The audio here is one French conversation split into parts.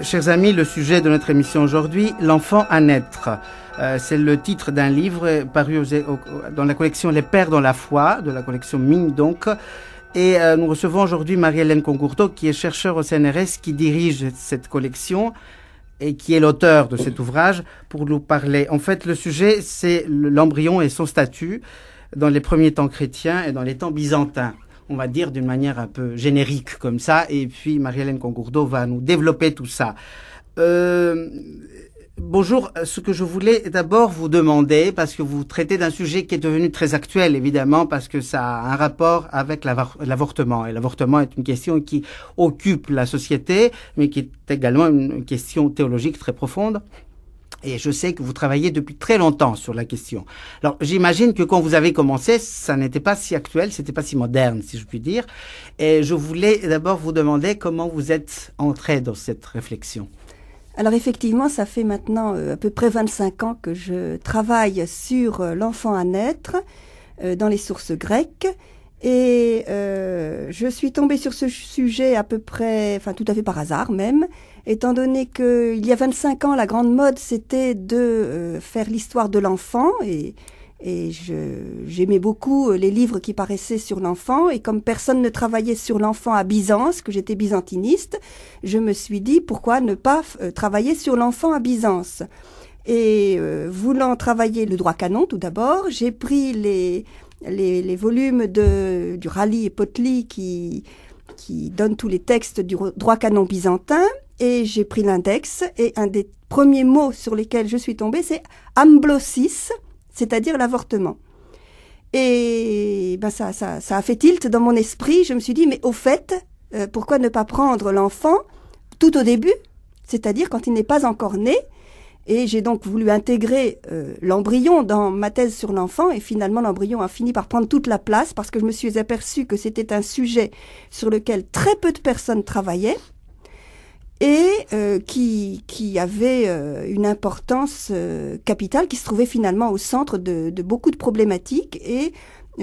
Chers amis, le sujet de notre émission aujourd'hui, l'enfant à naître. Euh, c'est le titre d'un livre paru dans la collection Les Pères dans la foi, de la collection Mine donc. Et euh, nous recevons aujourd'hui Marie-Hélène Concourto, qui est chercheur au CNRS, qui dirige cette collection et qui est l'auteur de cet ouvrage, pour nous parler. En fait, le sujet, c'est l'embryon et son statut dans les premiers temps chrétiens et dans les temps byzantins on va dire d'une manière un peu générique comme ça, et puis Marie-Hélène Congourdeau va nous développer tout ça. Euh, Bonjour, ce que je voulais d'abord vous demander, parce que vous traitez d'un sujet qui est devenu très actuel, évidemment, parce que ça a un rapport avec l'avortement. Et l'avortement est une question qui occupe la société, mais qui est également une question théologique très profonde et je sais que vous travaillez depuis très longtemps sur la question. Alors, j'imagine que quand vous avez commencé, ça n'était pas si actuel, c'était pas si moderne, si je puis dire. Et je voulais d'abord vous demander comment vous êtes entré dans cette réflexion. Alors effectivement, ça fait maintenant euh, à peu près 25 ans que je travaille sur euh, l'enfant à naître euh, dans les sources grecques. Et je suis tombée sur ce sujet à peu près, enfin tout à fait par hasard même, étant donné qu'il y a 25 ans, la grande mode, c'était de euh, faire l'histoire de l'enfant et, et j'aimais beaucoup euh, les livres qui paraissaient sur l'enfant. Et comme personne ne travaillait sur l'enfant à Byzance, que j'étais byzantiniste, je me suis dit pourquoi ne pas euh, travailler sur l'enfant à Byzance. Et voulant travailler le droit canon tout d'abord, j'ai pris les, les, les, volumes de, du Rallye et Potli qui, qui donnent tous les textes du droit canon byzantin et j'ai pris l'index et un des premiers mots sur lesquels je suis tombée, c'est amblosis, c'est-à-dire l'avortement. Et ben ça, ça, a fait tilt dans mon esprit. Je me suis dit, mais au fait, euh, pourquoi ne pas prendre l'enfant tout au début, c'est-à-dire quand il n'est pas encore né Et j'ai donc voulu intégrer euh, l'embryon dans ma thèse sur l'enfant. Et finalement, l'embryon a fini par prendre toute la place parce que je me suis aperçue que c'était un sujet sur lequel très peu de personnes travaillaient et euh, qui, qui avait euh, une importance euh, capitale, qui se trouvait finalement au centre de, beaucoup de problématiques et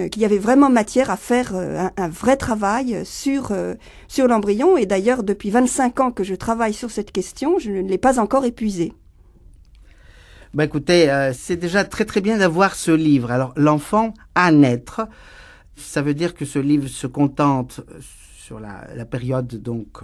qu'il y avait vraiment matière à faire un, vrai travail sur, sur l'embryon. Et d'ailleurs, depuis 25 ans que je travaille sur cette question, je ne l'ai pas encore épuisée. Bah, écoutez, c'est déjà très très bien d'avoir ce livre. Alors, l'enfant à naître, ça veut dire que ce livre se contente sur la, la période donc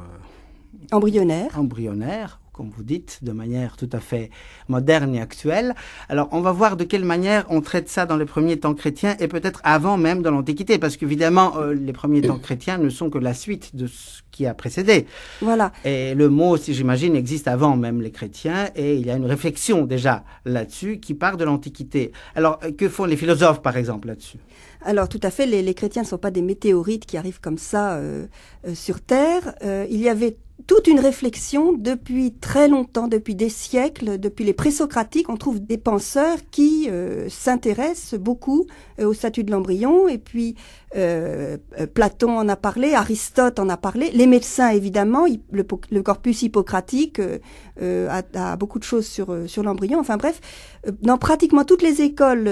embryonnaire. Embryonnaire, comme vous dites, de manière tout à fait moderne et actuelle. Alors, on va voir de quelle manière on traite ça dans les premiers temps chrétiens et peut-être avant même dans l'Antiquité, parce qu'évidemment, euh, les premiers temps chrétiens ne sont que la suite de ce qui a précédé. Voilà. Et le mot, si j'imagine, existe avant même les chrétiens et il y a une réflexion déjà là-dessus qui part de l'Antiquité. Alors, euh, que font les philosophes, par exemple, là-dessus Alors, tout à fait, les, chrétiens ne sont pas des météorites qui arrivent comme ça euh, sur Terre. il y avait toute une réflexion depuis très longtemps, depuis des siècles, depuis les présocratiques. On trouve des penseurs qui euh, s'intéressent beaucoup euh, au statut de l'embryon. Et puis, euh, Platon en a parlé, Aristote en a parlé, les médecins évidemment, le, corpus hippocratique a, a, beaucoup de choses sur, sur l'embryon. Enfin bref, dans pratiquement toutes les écoles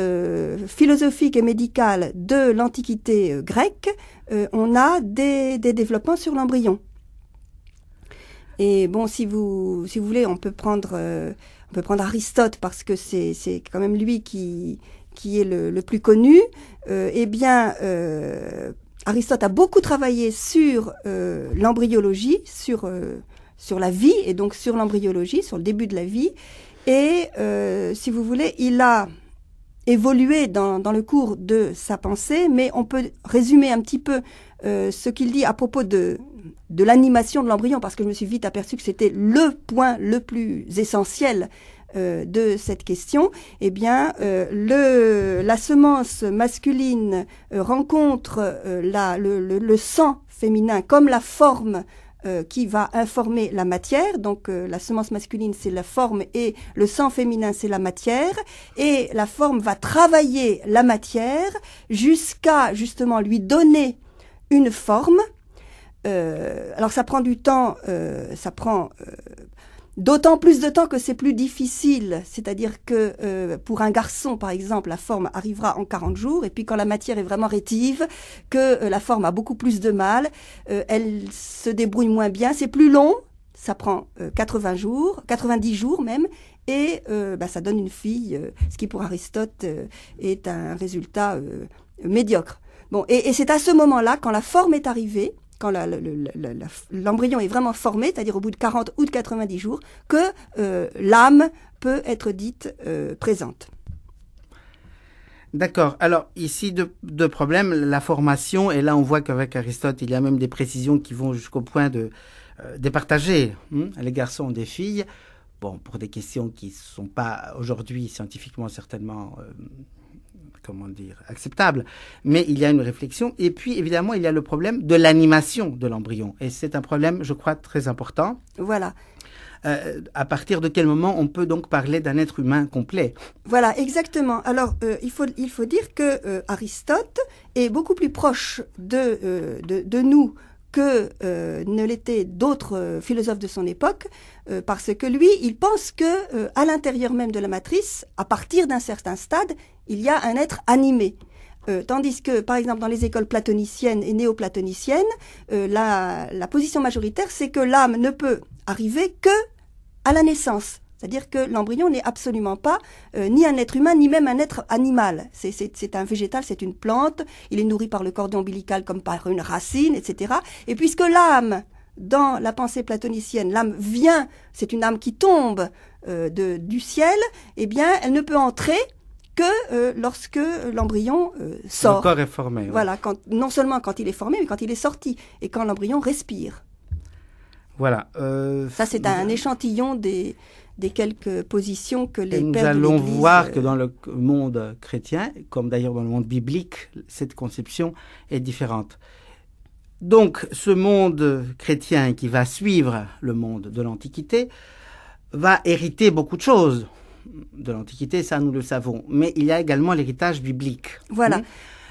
philosophiques et médicales de l'Antiquité grecque, on a des, des développements sur l'embryon. Et bon, si vous, si vous voulez, on peut prendre, euh, on peut prendre Aristote parce que c'est, c'est quand même lui qui, qui est le, le plus connu. Euh, eh bien, euh, Aristote a beaucoup travaillé sur euh, l'embryologie, sur sur la vie et donc sur l'embryologie, sur le début de la vie. Et si vous voulez, il a évolué dans, dans, le cours de sa pensée, mais on peut résumer un petit peu ce qu'il dit à propos de, de l'animation de l'embryon, parce que je me suis vite aperçu que c'était le point le plus essentiel euh, de cette question, eh bien, euh, le, la semence masculine euh, rencontre la, le, le, sang féminin comme la forme qui va informer la matière. Donc la semence masculine, c'est la forme et le sang féminin, c'est la matière. Et la forme va travailler la matière jusqu'à justement lui donner une forme euh, alors ça prend du temps, euh, ça prend euh, d'autant plus de temps que c'est plus difficile. C'est-à-dire que pour un garçon, par exemple, la forme arrivera en 40 jours, et puis quand la matière est vraiment rétive, que la forme a beaucoup plus de mal, elle se débrouille moins bien, c'est plus long, ça prend 80 jours, 90 jours même, et bah, ça donne une fille, ce qui pour Aristote est un résultat médiocre. Bon, et c'est à ce moment-là, quand la forme est arrivée, quand l'embryon est vraiment formé, c'est-à-dire au bout de 40 ou de 90 jours, que euh, l'âme peut être dite euh, présente. D'accord. Alors ici, deux, problèmes. La formation, et là on voit qu'avec Aristote, il y a même des précisions qui vont jusqu'au point de euh, départager hein, les garçons des filles. Bon, pour des questions qui ne sont pas aujourd'hui scientifiquement certainement comment dire, acceptable. Mais il y a une réflexion. Et puis, évidemment, il y a le problème de l'animation de l'embryon. Et c'est un problème, je crois, très important. Voilà. Euh, à partir de quel moment on peut donc parler d'un être humain complet Voilà, exactement. Alors, euh, il, faut, il faut dire que euh, Aristote est beaucoup plus proche de, de nous que euh, ne l'étaient d'autres euh, philosophes de son époque, euh, parce que lui, il pense que à l'intérieur même de la matrice, à partir d'un certain stade, il y a un être animé. tandis que, par exemple, dans les écoles platoniciennes et néoplatoniciennes, la, la position majoritaire, c'est que l'âme ne peut arriver que à la naissance, c'est-à-dire que l'embryon n'est absolument pas euh, ni un être humain, ni même un être animal. C'est un végétal, c'est une plante, il est nourri par le cordon ombilical comme par une racine, etc. Et puisque l'âme, dans la pensée platonicienne, l'âme vient, c'est une âme qui tombe euh, de, du ciel, eh bien, elle ne peut entrer que euh, lorsque l'embryon sort. Le corps est formé. Voilà, non seulement quand il est formé, mais quand il est sorti et quand l'embryon respire. Voilà. Ça, c'est un échantillon des, des quelques positions que les Nous allons voir euh, que dans le monde chrétien, comme d'ailleurs dans le monde biblique, cette conception est différente. Donc ce monde chrétien qui va suivre le monde de l'Antiquité va hériter beaucoup de choses de l'Antiquité, ça nous le savons, mais il y a également l'héritage biblique. Voilà.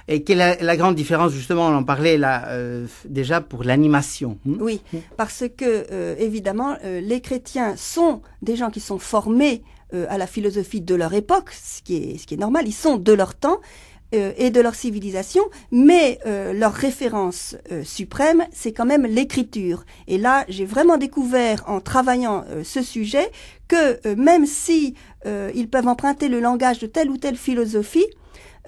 Et quelle est la, grande différence, justement, on en parlait là euh, déjà pour l'animation hein Oui, parce que, euh, évidemment, euh, les chrétiens sont des gens qui sont formés à la philosophie de leur époque, ce qui est, ce qui est normal, ils sont de leur temps et de leur civilisation, mais leur référence suprême, c'est quand même l'écriture. Et là, j'ai vraiment découvert en travaillant ce sujet que même si ils peuvent emprunter le langage de telle ou telle philosophie,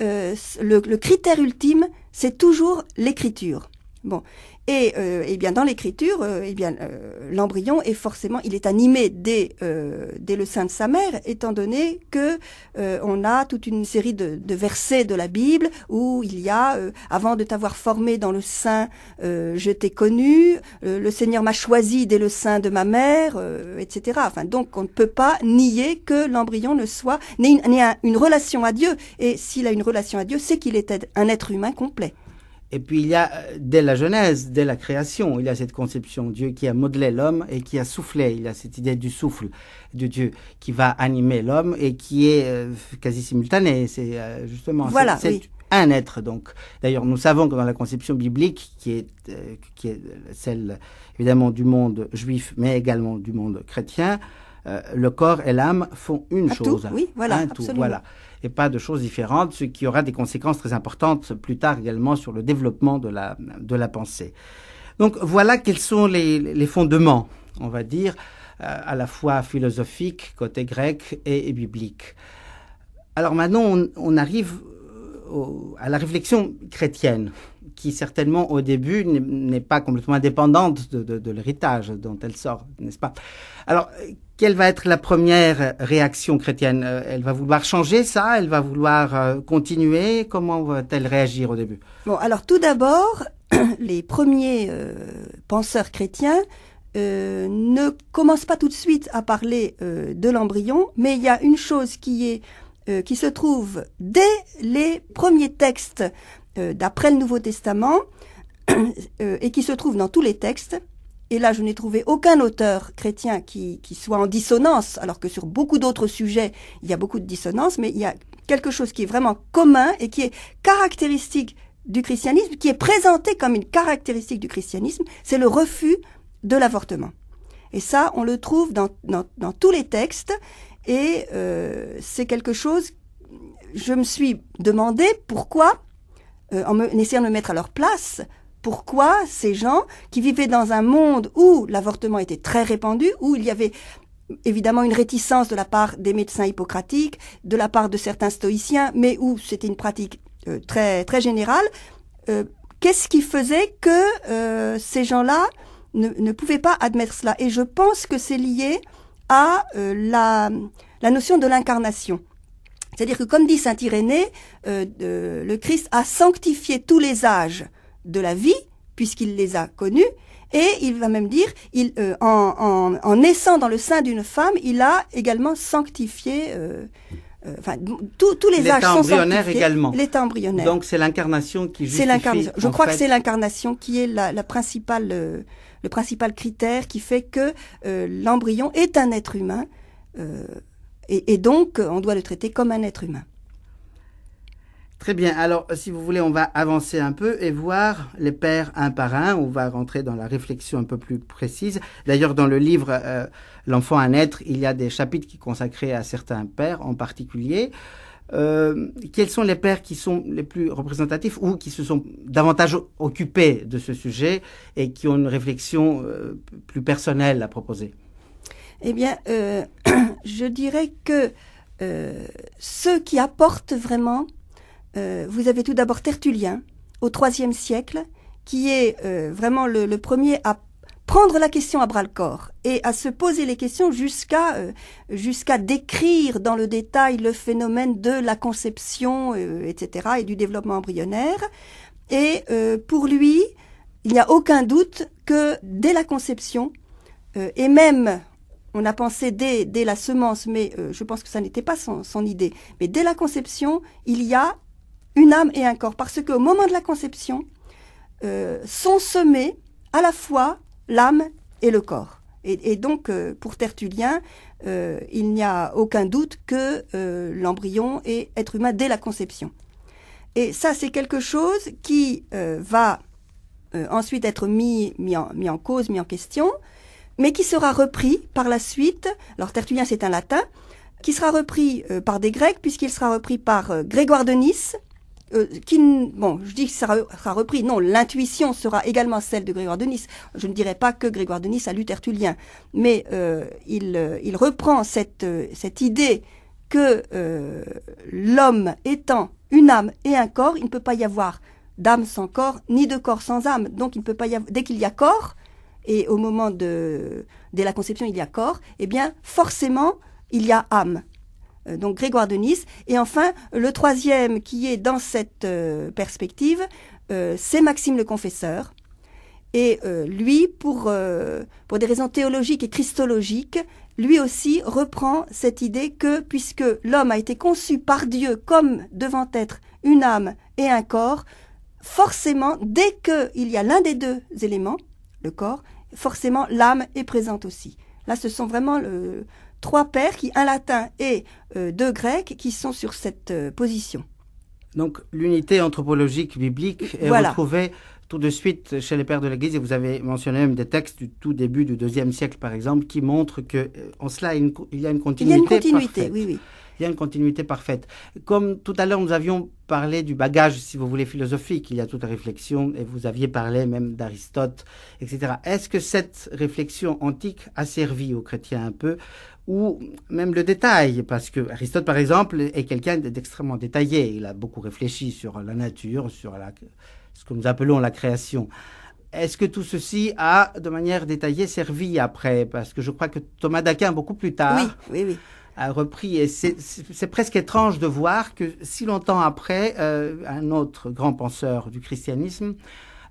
euh, le, le, critère ultime, c'est toujours l'écriture. Bon, et, euh, eh bien dans l'écriture, euh, eh bien euh, l'embryon est forcément, il est animé dès dès le sein de sa mère, étant donné que on a toute une série de, versets de la Bible où il y a avant de t'avoir formé dans le sein, je t'ai connu, le Seigneur m'a choisi dès le sein de ma mère, etc. Enfin donc on ne peut pas nier que l'embryon ne soit n'ait une, une relation à Dieu. Et s'il a une relation à Dieu, c'est qu'il est un être humain complet. Et puis il y a, euh, dès la Genèse, dès la création, il y a cette conception, Dieu qui a modelé l'homme et qui a soufflé, il y a cette idée du souffle de Dieu qui va animer l'homme et qui est euh, quasi simultané. C'est euh, justement c'est, un être. Donc, d'ailleurs, nous savons que dans la conception biblique, qui est, qui est celle évidemment du monde juif, mais également du monde chrétien, le corps et l'âme font une chose, oui, voilà, un tout, voilà et pas de choses différentes, ce qui aura des conséquences très importantes plus tard également sur le développement de la, de la pensée. Donc voilà quels sont les, fondements, on va dire, euh, à la fois philosophiques, côté grec et, biblique. Alors maintenant, on, arrive à la réflexion chrétienne, qui certainement au début n'est pas complètement indépendante de, l'héritage dont elle sort, n'est-ce pas Alors, quelle va être la première réaction chrétienne euh, Elle va vouloir changer ça Elle va vouloir euh, continuer Comment va-t-elle réagir au début Bon, alors tout d'abord, les premiers euh, penseurs chrétiens ne commencent pas tout de suite à parler de l'embryon, mais il y a une chose qui est qui se trouve dès les premiers textes d'après le Nouveau Testament et qui se trouve dans tous les textes, et là, je n'ai trouvé aucun auteur chrétien qui, qui soit en dissonance, alors que sur beaucoup d'autres sujets, il y a beaucoup de dissonance, mais il y a quelque chose qui est vraiment commun et qui est caractéristique du christianisme, qui est présenté comme une caractéristique du christianisme, c'est le refus de l'avortement. Et ça, on le trouve dans, dans, dans tous les textes, et euh, c'est quelque chose, je me suis demandé pourquoi, euh, en, me, en essayant de me mettre à leur place, pourquoi ces gens qui vivaient dans un monde où l'avortement était très répandu, où il y avait évidemment une réticence de la part des médecins hippocratiques, de la part de certains stoïciens, mais où c'était une pratique euh, très très générale. Euh, qu'est-ce qui faisait que euh, ces gens-là ne, ne, pouvaient pas admettre cela Et je pense que c'est lié à la, la notion de l'incarnation. C'est-à-dire que, comme dit saint Irénée, le Christ a sanctifié tous les âges de la vie, puisqu'il les a connus, et il va même dire, il, euh, en, naissant dans le sein d'une femme, il a également sanctifié. Euh, euh, enfin, tous les âges sont sanctifiés. également. L'état embryonnaire. Donc c'est l'incarnation qui justifie. Je crois que c'est l'incarnation qui est la, principale, le principal critère qui fait que l'embryon est un être humain et donc on doit le traiter comme un être humain. Très bien. Alors, euh, si vous voulez, on va avancer un peu et voir les pères un par un. On va rentrer dans la réflexion un peu plus précise. D'ailleurs, dans le livre euh, L'enfant à naître, il y a des chapitres qui consacrés à certains pères en particulier. Euh, quels sont les pères qui sont les plus représentatifs ou qui se sont davantage occupés de ce sujet et qui ont une réflexion plus personnelle à proposer Eh bien, je dirais que ceux qui apportent vraiment euh, vous avez tout d'abord Tertullien, au IIIe siècle, qui est euh, vraiment le, premier à prendre la question à bras le corps et à se poser les questions jusqu'à euh, jusqu'à décrire dans le détail le phénomène de la conception, etc., et du développement embryonnaire. Et pour lui, il n'y a aucun doute que dès la conception, et même on a pensé dès, dès la semence, mais je pense que ça n'était pas son, son, idée. Mais dès la conception, il y a une âme et un corps, parce qu'au moment de la conception, euh, sont semés à la fois l'âme et le corps. Et, donc, euh, pour Tertullien, euh, il n'y a aucun doute que l'embryon est être humain dès la conception. Et ça, c'est quelque chose qui va ensuite être mis, mis, en, mis en cause, mis en question, mais qui sera repris par la suite. Alors, Tertullien, c'est un latin, qui sera repris par des Grecs, puisqu'il sera repris par Grégoire de Nice, euh, qui, bon, je dis que ça sera repris. Non, l'intuition sera également celle de Grégoire de Nice. Je ne dirais pas que Grégoire de Nice a lu Tertullien, mais euh, euh, il, reprend cette, cette idée que l'homme étant une âme et un corps, il ne peut pas y avoir d'âme sans corps, ni de corps sans âme. Donc, il ne peut pas y avoir, dès qu'il y a corps, et au moment de, la conception, il y a corps, et eh bien, forcément, il y a âme. Euh, donc Grégoire de Nice. Et enfin, le troisième qui est dans cette euh, perspective, euh, c'est Maxime le Confesseur. Et lui, pour, pour des raisons théologiques et christologiques, lui aussi reprend cette idée que puisque l'homme a été conçu par Dieu comme devant être une âme et un corps, forcément, dès qu'il y a l'un des deux éléments, le corps, forcément l'âme est présente aussi. Là, ce sont vraiment le, trois pères, qui, un latin et euh, deux grecs, qui sont sur cette euh, position. Donc l'unité anthropologique biblique est retrouvée tout de suite chez les pères de l'Église, et vous avez mentionné même des textes du tout début du deuxième siècle, par exemple, qui montrent que euh, en cela il y a une continuité. Il y a une continuité, parfaite. oui, oui. Il y a une continuité parfaite. Comme tout à l'heure, nous avions parlé du bagage, si vous voulez, philosophique. Il y a toute réflexion, et vous aviez parlé même d'Aristote, etc. Est-ce que cette réflexion antique a servi aux chrétiens un peu ou même le détail, parce que Aristote, par exemple, est quelqu'un d'extrêmement détaillé. Il a beaucoup réfléchi sur la nature, sur la, ce que nous appelons la création. Est-ce que tout ceci a, de manière détaillée, servi après Parce que je crois que Thomas d'Aquin, beaucoup plus tard, oui, a repris. Et c'est presque étrange de voir que si longtemps après, euh, un autre grand penseur du christianisme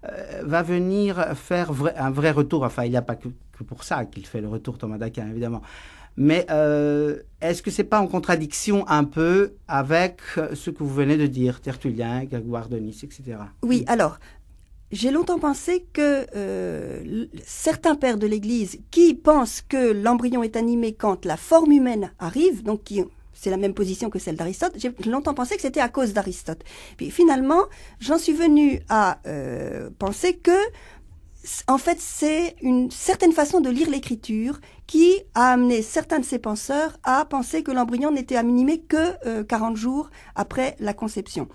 euh, va venir faire un vrai retour. Enfin, il n'y a pas que pour ça qu'il fait le retour Thomas d'Aquin, évidemment. Mais euh, est-ce que ce n'est pas en contradiction un peu avec euh, ce que vous venez de dire, Tertullien, Grégoire de Nice, etc. Oui, alors, j'ai longtemps pensé que euh, certains pères de l'Église qui pensent que l'embryon est animé quand la forme humaine arrive, donc c'est la même position que celle d'Aristote. J'ai longtemps pensé que c'était à cause d'Aristote. Puis finalement, j'en suis venu à penser que en fait, c'est une certaine façon de lire l'écriture qui a amené certains de ses penseurs à penser que l'embryon n'était minimer que 40 euh, jours après la conception.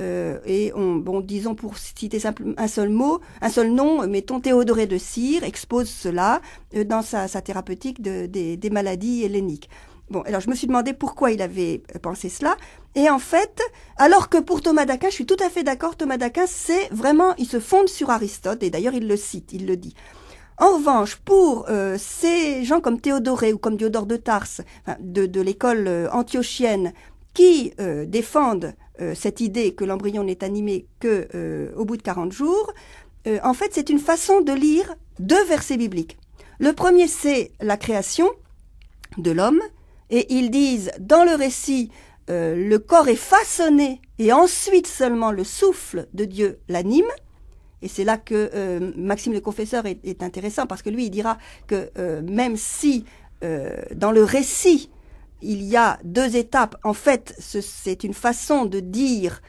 Euh, et bon, disons pour citer un seul mot, un seul nom, mettons Théodoré de Cire expose cela euh, dans sa, thérapeutique des, des maladies helléniques. Bon, alors je me suis demandé pourquoi il avait euh, pensé cela. Et en fait, alors que pour Thomas d'Aquin, je suis tout à fait d'accord, Thomas d'Aquin, c'est vraiment, il se fonde sur Aristote, et d'ailleurs il le cite, il le dit. En revanche, pour euh, ces gens comme Théodoré ou comme Diodore de Tarse, de, l'école euh, antiochienne, qui défendent cette idée que l'embryon n'est animé que au bout de 40 jours, en fait, c'est une façon de lire deux versets bibliques. Le premier, c'est la création de l'homme, et ils disent, dans le récit, euh, le corps est façonné et ensuite seulement le souffle de Dieu l'anime. Et c'est là que euh, Maxime le Confesseur est, intéressant parce que lui, il dira que euh, même si dans le récit, il y a deux étapes, en fait, c'est une façon de dire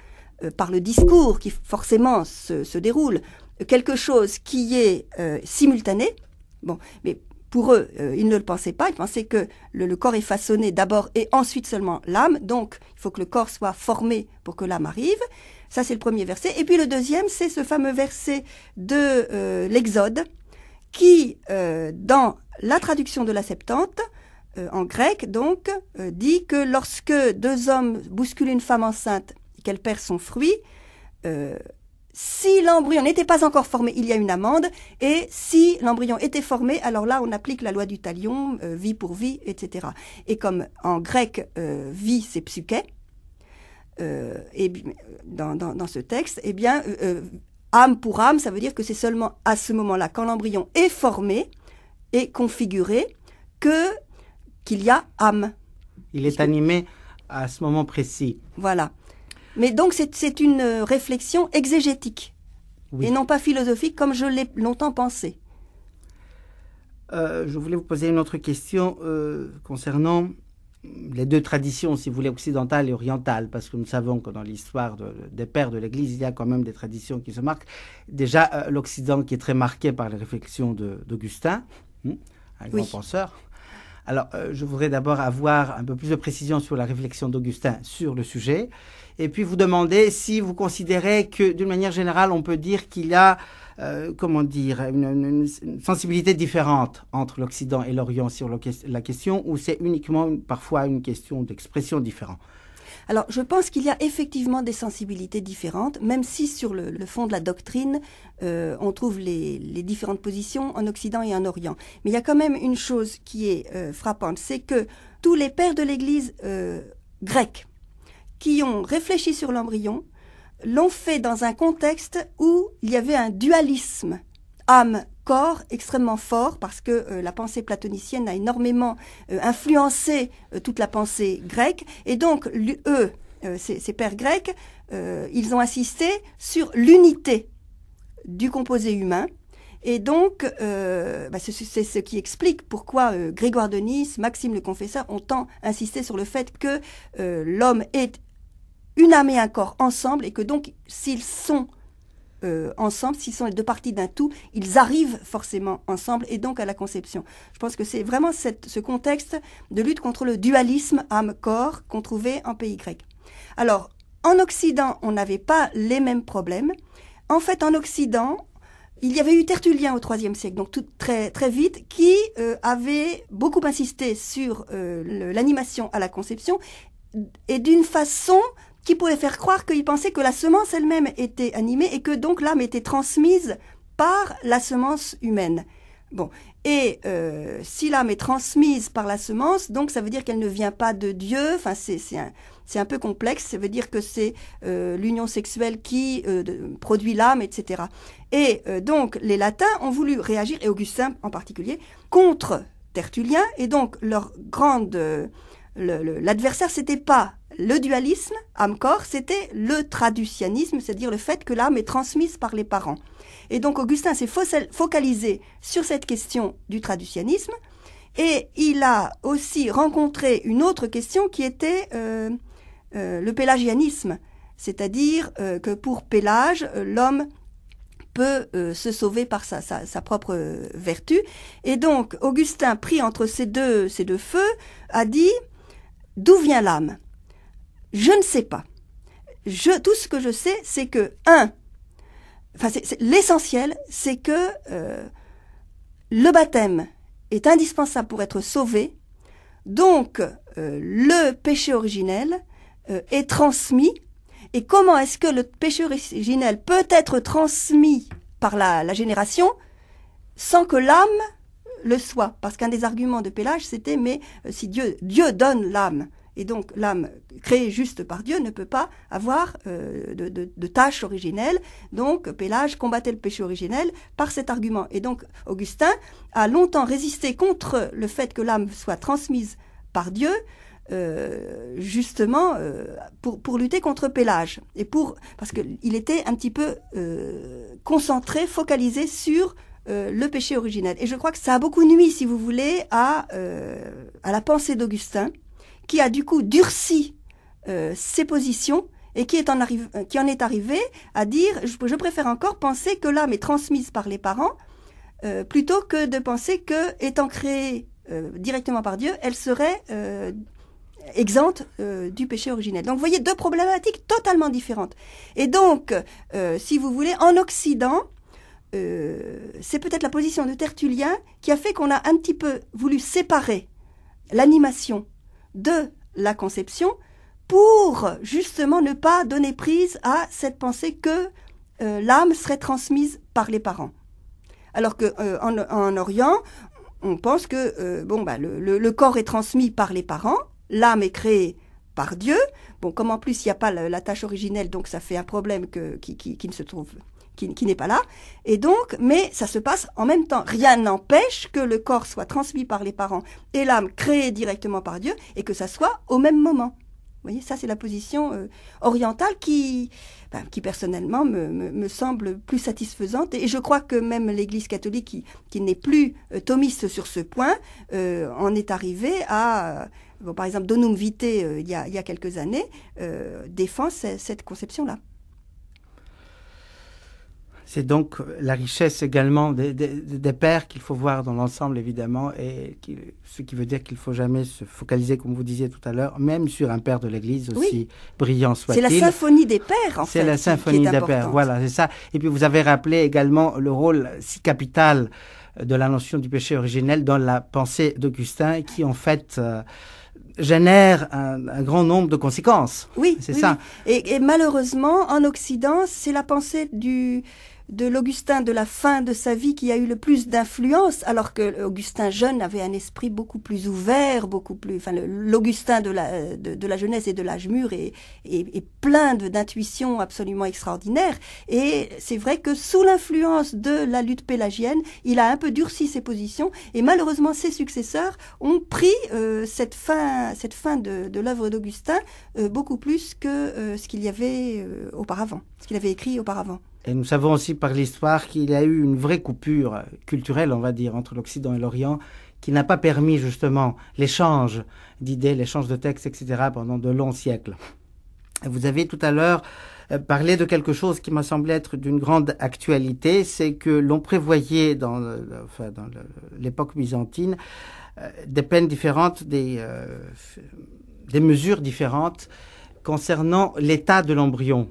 par le discours qui forcément se, se déroule quelque chose qui est simultané. Bon, mais pour eux, euh, ils ne le pensaient pas, ils pensaient que le, corps est façonné d'abord et ensuite seulement l'âme, donc il faut que le corps soit formé pour que l'âme arrive. Ça, c'est le premier verset. Et puis le deuxième, c'est ce fameux verset de euh, l'Exode, qui, euh, dans la traduction de la Septante, en grec donc, dit que lorsque deux hommes bousculent une femme enceinte et qu'elle perd son fruit, si l'embryon n'était pas encore formé, il y a une amende. Et si l'embryon était formé, alors là, on applique la loi du talion, euh, vie pour vie, etc. Et comme en grec, euh, vie, c'est psyché, euh, et, dans, dans, ce texte, eh bien, âme pour âme, ça veut dire que c'est seulement à ce moment-là, quand l'embryon est formé et configuré, que qu'il y a âme. Il est animé à ce moment précis. Voilà. Mais donc c'est une euh, réflexion exégétique et non pas philosophique comme je l'ai longtemps pensé. Euh, je voulais vous poser une autre question euh, concernant les deux traditions, si vous voulez, occidentale et orientale. parce que nous savons que dans l'histoire des pères de l'Église, il y a quand même des traditions qui se marquent. Déjà, l'Occident qui est très marqué par les réflexions d'Augustin, hmm, un grand penseur. Alors, je voudrais d'abord avoir un peu plus de précision sur la réflexion d'Augustin sur le sujet et puis vous demandez si vous considérez que, d'une manière générale, on peut dire qu'il y a, euh, comment dire, une, sensibilité différente entre l'Occident et l'Orient sur la question, ou c'est uniquement parfois une question d'expression différente. Alors, je pense qu'il y a effectivement des sensibilités différentes, même si sur le, fond de la doctrine, euh, on trouve les, différentes positions en Occident et en Orient. Mais il y a quand même une chose qui est euh, frappante, c'est que tous les pères de l'Église grecque, qui ont réfléchi sur l'embryon l'ont fait dans un contexte où il y avait un dualisme âme-corps extrêmement fort, parce que euh, la pensée platonicienne a énormément euh, influencé euh, toute la pensée grecque, et donc eux, ces, pères grecs, ils ont insisté sur l'unité du composé humain, et donc, bah, c'est ce qui explique pourquoi Grégoire de Nice, Maxime le Confesseur ont tant insisté sur le fait que l'homme est une âme et un corps ensemble et que donc s'ils sont euh, ensemble, s'ils sont les deux parties d'un tout, ils arrivent forcément ensemble et donc à la conception. Je pense que c'est vraiment ce contexte de lutte contre le dualisme âme-corps qu'on trouvait en pays grec. Alors, en Occident, on n'avait pas les mêmes problèmes. En fait, en Occident, il y avait eu Tertullien au IIIe siècle, donc très, très vite, qui euh, avait beaucoup insisté sur euh, l'animation à la conception et d'une façon qui pouvait faire croire qu'il pensait que la semence elle-même était animée et que donc l'âme était transmise par la semence humaine. Bon, et euh, si l'âme est transmise par la semence, donc ça veut dire qu'elle ne vient pas de Dieu. Enfin, c'est un, un, peu complexe. Ça veut dire que c'est euh, l'union sexuelle qui euh, produit l'âme, etc. Et donc les latins ont voulu réagir, et Augustin en particulier, contre Tertullien, et donc leur grande l'adversaire, c'était pas le dualisme âme c'était le traducianisme, c'est-à-dire le fait que l'âme est transmise par les parents. Et donc Augustin s'est focalisé sur cette question du traducianisme et il a aussi rencontré une autre question qui était euh, euh, le pélagianisme, c'est-à-dire euh, que pour Pélage, l'homme peut se sauver par sa, sa, sa, propre vertu. Et donc Augustin, pris entre ces deux, ces deux feux, a dit D'où vient l'âme Je ne sais pas. Je, tout ce que je sais, c'est que, un, enfin, l'essentiel, c'est que euh, le baptême est indispensable pour être sauvé. Donc, euh, le péché originel euh, est transmis. Et comment est-ce que le péché originel peut être transmis par la génération sans que l'âme le soi. Parce qu'un des arguments de Pélage, c'était mais euh, si Dieu, Dieu donne l'âme, et donc l'âme créée juste par Dieu ne peut pas avoir euh, de, de, tâche originelle. Donc Pélage combattait le péché originel par cet argument. Et donc Augustin a longtemps résisté contre le fait que l'âme soit transmise par Dieu. Euh, justement pour, pour, lutter contre Pélage et pour parce qu'il était un petit peu concentré focalisé sur euh, le péché originel. Et je crois que ça a beaucoup nuit, si vous voulez, à, euh, à la pensée d'Augustin, qui a du coup durci euh, ses positions et qui, est en qui en est arrivé à dire je, préfère encore penser que l'âme est transmise par les parents plutôt que de penser que, étant créée directement par Dieu, elle serait exempte du péché originel. Donc vous voyez deux problématiques totalement différentes. Et donc, si vous voulez, en Occident, euh, c'est peut-être la position de Tertullien qui a fait qu'on a un petit peu voulu séparer l'animation de la conception pour justement ne pas donner prise à cette pensée que euh, l'âme serait transmise par les parents. Alors que euh, en, Orient, on pense que bon bah, le, corps est transmis par les parents, l'âme est créée par Dieu. Bon, comme en plus il n'y a pas la, tâche originelle, donc ça fait un problème que, qui, qui ne se trouve qui, n'est pas là. Et donc, mais ça se passe en même temps. Rien n'empêche que le corps soit transmis par les parents et l'âme créée directement par Dieu et que ça soit au même moment. Vous voyez, ça c'est la position euh, orientale qui, ben, qui personnellement me, semble plus satisfaisante. Et, je crois que même l'Église catholique, qui, n'est plus euh, thomiste sur ce point, euh, en est arrivée à, bon, par exemple, Donum Vitae, il, y a, il y a quelques années, défend cette conception-là. C'est donc la richesse également des, pères qu'il faut voir dans l'ensemble, évidemment, et ce qui veut dire qu'il ne faut jamais se focaliser, comme vous disiez tout à l'heure, même sur un père de l'Église, aussi brillant soit-il. C'est la symphonie des pères, en fait. C'est la symphonie des pères, voilà, c'est ça. Et puis vous avez rappelé également le rôle si capital euh, de la notion du péché originel dans la pensée d'Augustin, qui en fait... Euh, génère un, grand nombre de conséquences. Oui, c'est ça. et, malheureusement, en Occident, c'est la pensée du, de l'Augustin de la fin de sa vie qui a eu le plus d'influence, alors que l'Augustin jeune avait un esprit beaucoup plus ouvert, beaucoup plus. Enfin, l'Augustin de la, de, la jeunesse et de l'âge mûr est, plein d'intuitions absolument extraordinaires. Et c'est vrai que sous l'influence de la lutte pélagienne, il a un peu durci ses positions. Et malheureusement, ses successeurs ont pris euh, cette fin, cette fin de, de l'œuvre d'Augustin euh, beaucoup plus que euh, ce qu'il y avait auparavant, ce qu'il avait écrit auparavant. Et nous savons aussi par l'histoire qu'il y a eu une vraie coupure culturelle, on va dire, entre l'Occident et l'Orient, qui n'a pas permis justement l'échange d'idées, l'échange de textes, etc., pendant de longs siècles. Vous avez tout à l'heure euh, parlé de quelque chose qui m'a semblé être d'une grande actualité, c'est que l'on prévoyait dans, l'époque byzantine euh, des peines différentes, euh, des mesures différentes concernant l'état de l'embryon.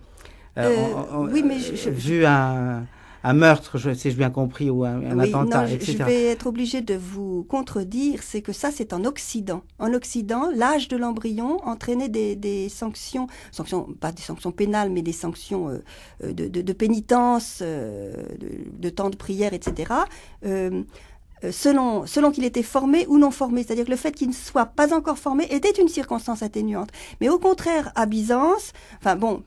Euh, euh, oui, mais je, euh, vu un meurtre, je, si j'ai bien compris, ou un, attentat, non, je, Je vais être obligé de vous contredire, c'est que ça, c'est en Occident. En Occident, l'âge de l'embryon entraînait des, sanctions, sanctions, pas des sanctions pénales, mais des sanctions de, pénitence, de, temps de prière, etc. selon, selon qu'il était formé ou non formé. C'est-à-dire que le fait qu'il ne soit pas encore formé était une circonstance atténuante. Mais au contraire, à Byzance, enfin bon,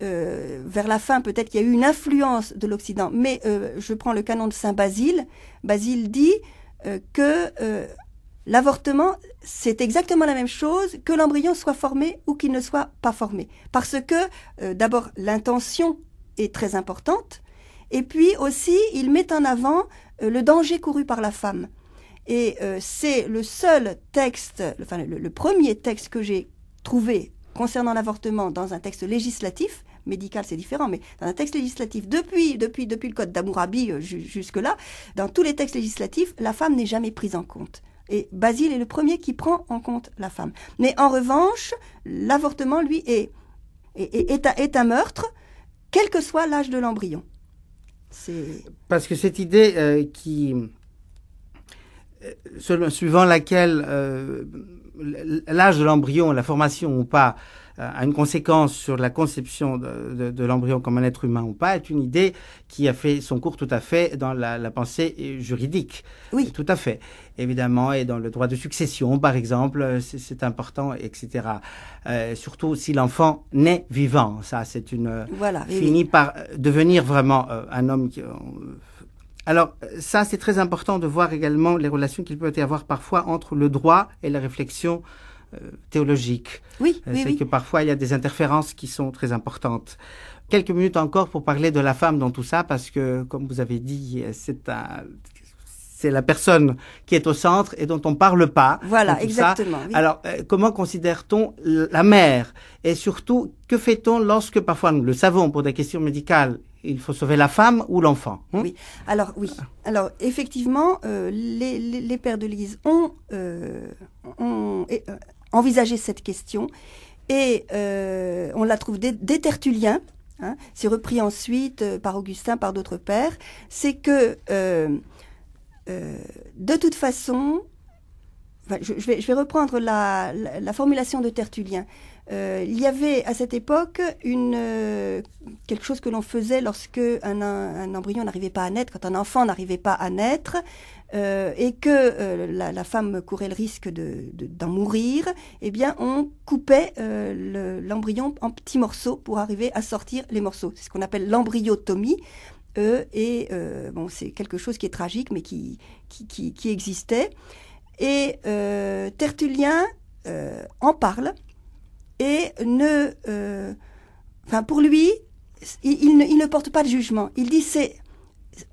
euh, vers la fin, peut-être qu'il y a eu une influence de l'Occident. Mais euh, je prends le canon de Saint Basile. Basile dit euh, que l'avortement, c'est exactement la même chose que l'embryon soit formé ou qu'il ne soit pas formé. Parce que, d'abord, l'intention est très importante. Et puis aussi, il met en avant le danger couru par la femme. Et c'est le seul texte, le premier texte que j'ai trouvé concernant l'avortement dans un texte législatif, médical c'est différent, mais dans un texte législatif, depuis, depuis, depuis le code d'Amourabi euh, jusque-là, dans tous les textes législatifs, la femme n'est jamais prise en compte. Et Basile est le premier qui prend en compte la femme. Mais en revanche, l'avortement, lui, est, est, un, meurtre, quel que soit l'âge de l'embryon. Parce que cette idée euh, qui, euh, suivant laquelle l'âge de l'embryon, la formation ou pas, euh, a une conséquence sur la conception de, l'embryon comme un être humain ou pas, est une idée qui a fait son cours tout à fait dans la, pensée juridique. Oui. Tout à fait. Évidemment, et dans le droit de succession, par exemple, euh, c'est important, etc. Euh, surtout si l'enfant naît vivant. Ça, c'est une. Voilà. Finit par devenir vraiment un homme qui. Alors euh, ça, c'est très important de voir également les relations qu'il peut y avoir parfois entre le droit et la réflexion euh, théologique. Oui, euh, oui c'est que parfois il y a des interférences qui sont très importantes. Quelques minutes encore pour parler de la femme dans tout ça, parce que comme vous avez dit, c'est la personne qui est au centre et dont on parle pas. Voilà, exactement. Alors, comment considère-t-on la mère Et surtout, que fait-on lorsque parfois nous le savons pour des questions médicales il faut sauver la femme ou l'enfant. Hein oui. Alors oui. Alors effectivement, euh, les, pères de l'Église ont, euh, euh, envisagé cette question et on la trouve des, Tertulliens. Hein, c'est repris ensuite par Augustin, par d'autres pères. C'est que de toute façon, je, vais, reprendre la, la formulation de Tertullien. Euh, il y avait à cette époque euh, quelque chose que l'on faisait lorsque un, embryon n'arrivait pas à naître, quand un enfant n'arrivait pas à naître, euh, et que la, femme courait le risque d'en mourir, eh bien on coupait l'embryon en petits morceaux pour arriver à sortir les morceaux. C'est ce qu'on appelle l'embryotomie. et c'est quelque chose qui est tragique, mais qui existait. Et Tertullien en parle et ne, euh, enfin pour lui, il, ne, porte pas de jugement. Il dit c'est,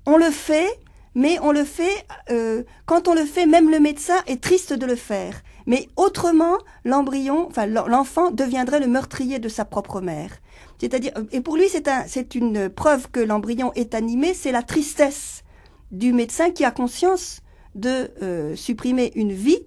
on le fait, mais on le fait euh, quand on le fait, même le médecin est triste de le faire. Mais autrement, l'embryon, enfin l'enfant deviendrait le meurtrier de sa propre mère. C'est-à-dire, et pour lui, c'est un, c'est une preuve que l'embryon est animé, c'est la tristesse du médecin qui a conscience de euh, supprimer une vie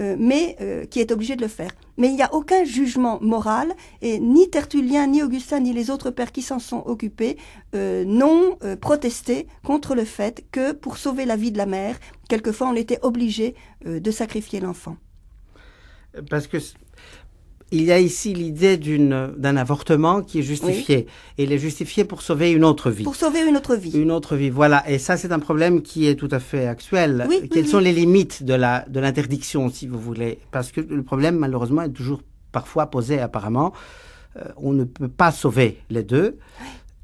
euh, mais euh, qui est obligé de le faire. Mais il n'y a aucun jugement moral, et ni Tertullien, ni Augustin, ni les autres pères qui s'en sont occupés euh, n'ont protesté contre le fait que, pour sauver la vie de la mère, quelquefois on était obligé de sacrifier l'enfant. Parce que il y a ici l'idée d'un avortement qui est justifié. Et il est justifié pour sauver une autre vie. Pour sauver une autre vie. Une autre vie, voilà. Et ça, c'est un problème qui est tout à fait actuel. Euh, quelles sont les limites de de l'interdiction, si vous voulez Parce que le problème, malheureusement, est toujours parfois posé apparemment. Euh, on ne peut pas sauver les deux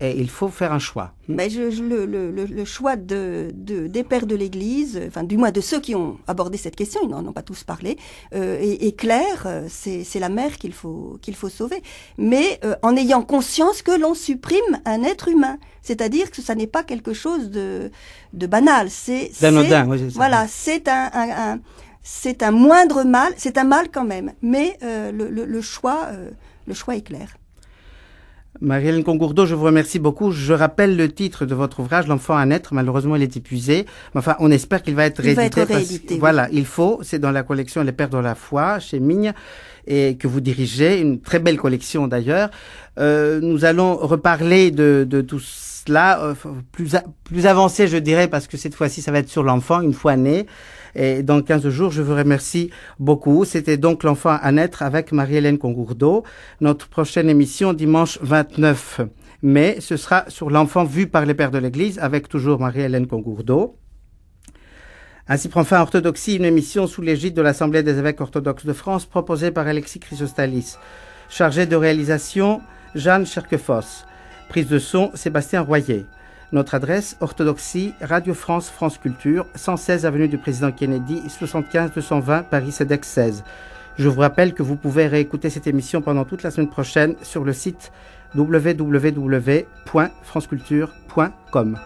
et il faut faire un choix. Mais hmm. ben, je, le, choix de, des pères de l'Église, enfin du moins de ceux qui ont abordé cette question, ils n'en ont pas tous parlé, euh, est, clair, euh, c'est la mère qu'il faut, qu'il faut sauver, mais euh, en ayant conscience que l'on supprime un être humain, c'est-à-dire que ça n'est pas quelque chose de, banal, c'est... Voilà, c'est un, c'est un moindre mal, c'est un mal quand même, mais le, choix, le choix est clair. Marie-Hélène Congourdeau, je vous remercie beaucoup. Je rappelle le titre de votre ouvrage, L'enfant à naître. Malheureusement, il est épuisé. enfin, on espère qu'il va être réédité. Il va être réédité, Voilà, il faut. C'est dans la collection Les Pères de la foi, chez Migne, et que vous dirigez. Une très belle collection, d'ailleurs. Euh, nous allons reparler de, tout cela, euh, plus, plus avancé, je dirais, parce que cette fois-ci, ça va être sur l'enfant, une fois né. Et dans 15 jours, je vous remercie beaucoup. C'était donc l'enfant à naître avec Marie-Hélène Congourdeau. Notre prochaine émission dimanche 29 mai, ce sera sur l'enfant vu par les pères de l'Église avec toujours Marie-Hélène Congourdeau. Ainsi prend fin Orthodoxie, une émission sous l'égide de l'Assemblée des évêques orthodoxes de France proposée par Alexis Chrysostalis. Chargé de réalisation, Jeanne Cherquefosse. Prise de son, Sébastien Royer. Notre adresse, Orthodoxie, Radio France, France Culture, 116 avenue du Président Kennedy, 75 220 Paris Sedex 16. Je vous rappelle que vous pouvez réécouter cette émission pendant toute la semaine prochaine sur le site www.franceculture.com.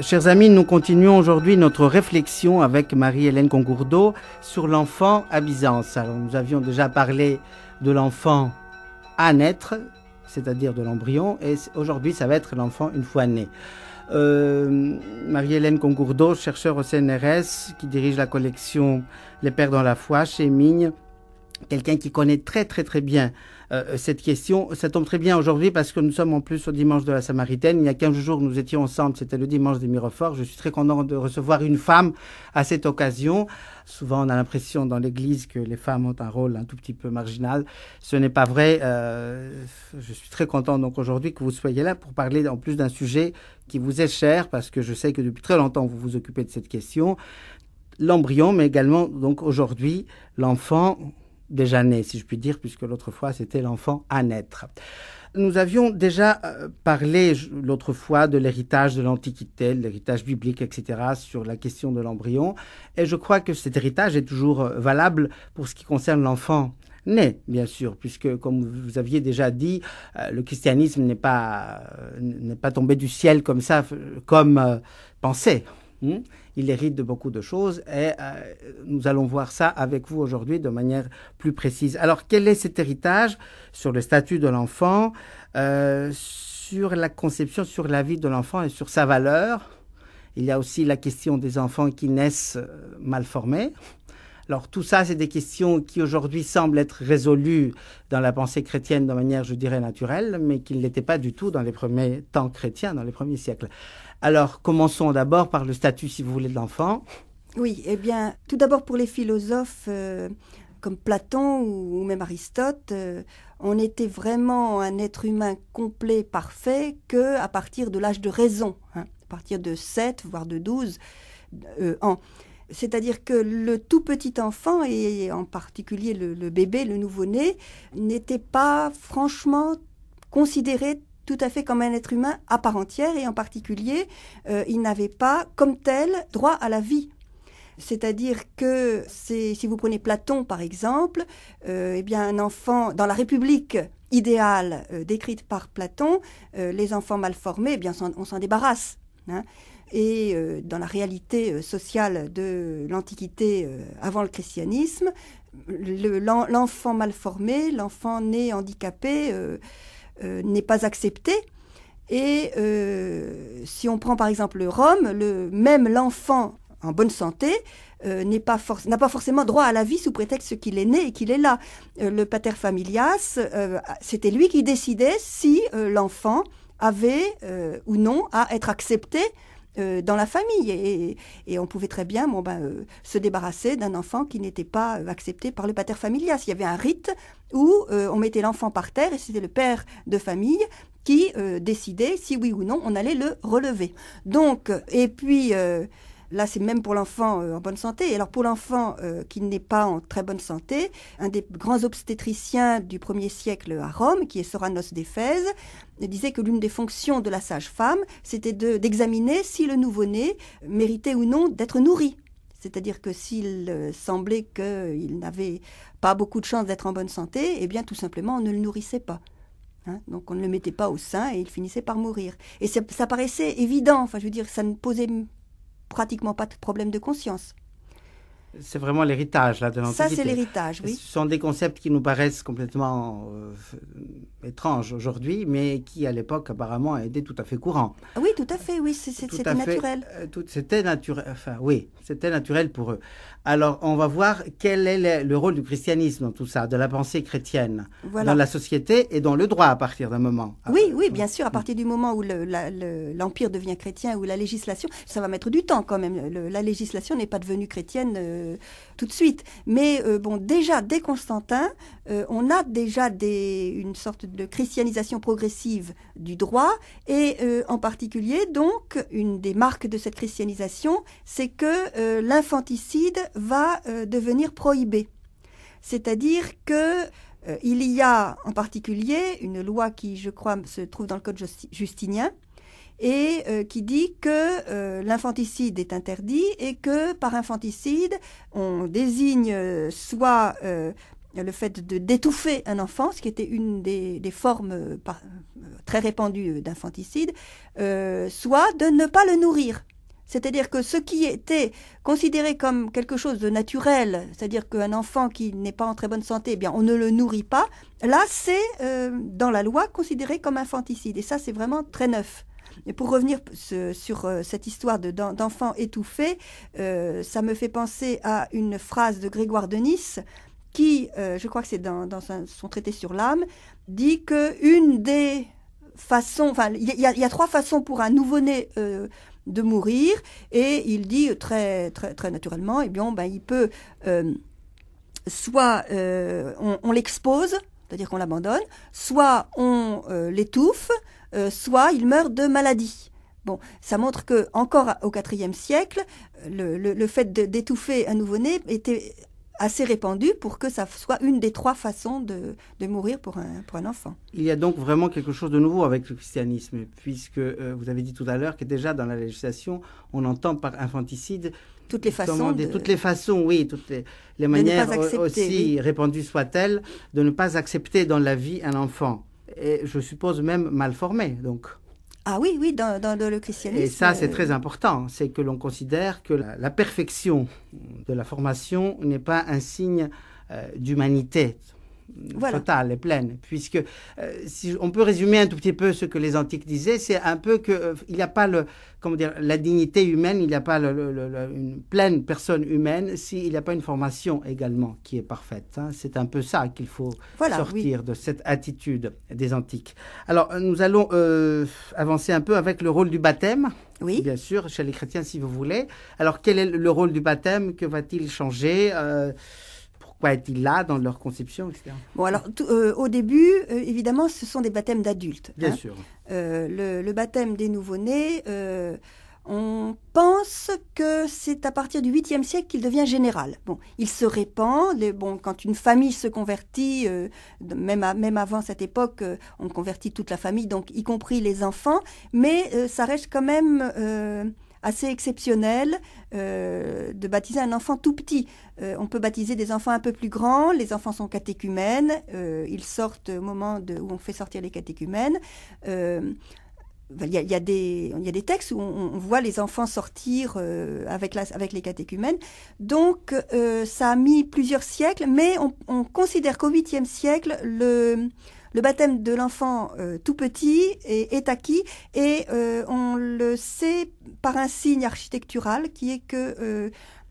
Chers amis, nous continuons aujourd'hui notre réflexion avec Marie-Hélène Congourdeau sur l'enfant à Byzance. Alors, nous avions déjà parlé de l'enfant à naître, c'est-à-dire de l'embryon, et aujourd'hui ça va être l'enfant une fois né. Euh, Marie-Hélène Congourdeau, chercheur au CNRS, qui dirige la collection Les Pères dans la foi chez Migne, quelqu'un qui connaît très très très bien euh, euh, cette question. Ça tombe très bien aujourd'hui parce que nous sommes en plus au dimanche de la Samaritaine. Il y a 15 jours, nous étions ensemble, c'était le dimanche des Miroforts. Je suis très content de recevoir une femme à cette occasion. Souvent, on a l'impression dans l'Église que les femmes ont un rôle un tout petit peu marginal. Ce n'est pas vrai. Euh, je suis très content donc aujourd'hui que vous soyez là pour parler en plus d'un sujet qui vous est cher parce que je sais que depuis très longtemps, vous vous occupez de cette question l'embryon, mais également donc aujourd'hui l'enfant déjà né, si je puis dire, puisque l'autre fois, c'était l'enfant à naître. Nous avions déjà euh, parlé l'autre fois de l'héritage de l'Antiquité, l'héritage biblique, etc., sur la question de l'embryon. Et je crois que cet héritage est toujours euh, valable pour ce qui concerne l'enfant né, bien sûr, puisque, comme vous aviez déjà dit, euh, le christianisme n'est pas, n'est pas tombé du ciel comme ça, comme pensé. Hmm? Il hérite de beaucoup de choses et euh, nous allons voir ça avec vous aujourd'hui de manière plus précise. Alors, quel est cet héritage sur le statut de l'enfant, euh, sur la conception, sur la vie de l'enfant et sur sa valeur Il y a aussi la question des enfants qui naissent euh, mal formés. Alors tout ça, c'est des questions qui aujourd'hui semblent être résolues dans la pensée chrétienne de manière, je dirais, naturelle, mais qui ne l'étaient pas du tout dans les premiers temps chrétiens, dans les premiers siècles. Alors commençons d'abord par le statut, si vous voulez, de l'enfant. Oui, eh bien, tout d'abord pour les philosophes euh, comme Platon ou, même Aristote, euh, on était vraiment un être humain complet, parfait, que à partir de l'âge de raison, hein, à partir de 7, voire de 12 euh, ans. C'est-à-dire que le tout petit enfant, et en particulier le, bébé, le nouveau-né, n'était pas franchement considéré tout à fait comme un être humain à part entière, et en particulier, euh, il n'avait pas, comme tel, droit à la vie. C'est-à-dire que si vous prenez Platon par exemple, euh, eh bien un enfant dans la République idéale euh, décrite par Platon, les enfants mal formés, eh bien on s'en débarrasse. Hein et euh, dans la réalité euh, sociale de l'Antiquité euh, avant le christianisme, l'enfant malformé mal formé, l'enfant né handicapé n'est pas accepté. Et si on prend par exemple Rome, le, même l'enfant en bonne santé n'a pas, pas forcément droit à la vie sous prétexte qu'il est né et qu'il est là. le pater familias, c'était lui qui décidait si l'enfant avait ou non à être accepté euh, dans la famille. Et, on pouvait très bien bon, ben, euh, se débarrasser d'un enfant qui n'était pas euh, accepté par le pater familias. Il y avait un rite où on mettait l'enfant par terre et c'était le père de famille qui décidait si oui ou non on allait le relever. Donc, et puis Là, c'est même pour l'enfant euh, en bonne santé. Et alors pour l'enfant euh, qui n'est pas en très bonne santé, un des grands obstétriciens du 1er siècle à Rome, qui est Soranos d'Éphèse, disait que l'une des fonctions de la sage-femme, c'était d'examiner si le nouveau-né méritait ou non d'être nourri. C'est-à-dire que s'il euh, semblait qu'il n'avait pas beaucoup de chances d'être en bonne santé, eh bien tout simplement on ne le nourrissait pas. Hein. donc on ne le mettait pas au sein et il finissait par mourir. Et ça, ça paraissait évident, enfin je veux dire, ça ne posait pratiquement pas de problème de conscience. C'est vraiment l'héritage là de l'Antiquité. Ça, c'est l'héritage, oui. Ce sont des concepts qui nous paraissent complètement euh, étranges aujourd'hui, mais qui à l'époque apparemment étaient tout à fait courants. Oui, tout à fait, oui, c'était naturel. Euh, c'était naturel, enfin oui, c'était naturel pour eux. Alors, on va voir quel est le, rôle du christianisme dans tout ça, de la pensée chrétienne, dans la société et dans le droit à partir d'un moment. Oui, oui, bien sûr, à partir du moment où l'Empire devient chrétien, où la législation, ça va mettre du temps quand même, la législation n'est pas devenue chrétienne. Euh, euh, tout de suite. Mais euh, bon, déjà, dès Constantin, euh, on a déjà une sorte de christianisation progressive du droit, et en particulier, donc, une des marques de cette christianisation, c'est que l'infanticide va devenir prohibé. C'est-à-dire que il y a en particulier une loi qui, je crois, se trouve dans le Code justinien, et euh, qui dit que euh, l'infanticide est interdit et que par infanticide, on désigne euh, soit le fait de d'étouffer un enfant, ce qui était une des, formes très répandues d'infanticide, soit de ne pas le nourrir. C'est-à-dire que ce qui était considéré comme quelque chose de naturel, c'est-à-dire qu'un enfant qui n'est pas en très bonne santé, eh bien, on ne le nourrit pas, là, c'est, dans la loi, considéré comme infanticide. Et ça, c'est vraiment très neuf pour revenir sur euh, cette histoire d'enfant étouffé, euh, ça me fait penser à une phrase de Grégoire de Nice qui, euh, je crois que c'est dans, son traité sur l'âme, dit que une des façons, il y, a trois façons pour un nouveau-né de mourir, et il dit très, naturellement, eh ben, il peut soit on l'expose, c'est-à-dire qu'on l'abandonne, soit on l'étouffe, euh, soit il meurt de maladie. Bon, ça montre que encore au IVe siècle, le, fait d'étouffer un nouveau-né était assez répandu pour que ça soit une des trois façons de, mourir pour un, enfant. Il y a donc vraiment quelque chose de nouveau avec le christianisme, puisque euh, vous avez dit tout à l'heure que déjà dans la législation, on entend par infanticide toutes les façons, toutes les façons, oui, toutes les, manières euh, aussi répandues soient-elles, de ne pas accepter dans la vie un enfant et je suppose même mal formé, Donc. Ah oui, oui, dans, le christianisme. Et ça, c'est euh, très important. C'est que l'on considère que la, perfection de la formation n'est pas un signe euh, d'humanité voilà. totale, pleine, puisque euh, si on peut résumer un tout petit peu ce que les antiques disaient, c'est un peu que euh, il n'y a pas le comment dire la dignité humaine, il n'y a pas une pleine personne humaine s'il n'y a pas une formation également qui est parfaite. Hein. C'est un peu ça qu'il faut sortir de cette attitude des antiques. Alors euh, nous allons avancer un peu avec le rôle du baptême. Oui. Bien sûr, chez les chrétiens, si vous voulez. Alors, quel est le rôle du baptême Que va-t-il changer pourquoi est-il là dans leur conception, etc. Bon, alors euh, au début, euh, évidemment, ce sont des baptêmes d'adultes. Bien hein. sûr. Euh, le, baptême des nouveau-nés, on pense que c'est à partir du 8e siècle qu'il devient général. Bon, il se répand. bon, quand une famille se convertit, même, même, avant cette époque, on convertit toute la famille, donc y compris les enfants. Mais ça reste quand même assez exceptionnel euh, de baptiser un enfant tout petit. Euh, on peut baptiser des enfants un peu plus grands, les enfants sont catéchumènes, euh, ils sortent au moment où on fait sortir les catéchumènes. Ben, il y, a, des, textes où on, voit les enfants sortir avec, les catéchumènes. Donc, ça a mis plusieurs siècles, mais on, on considère qu'au 8e siècle, le, le baptême de l'enfant euh, tout petit est, acquis et euh, on le sait par un signe architectural qui est que euh,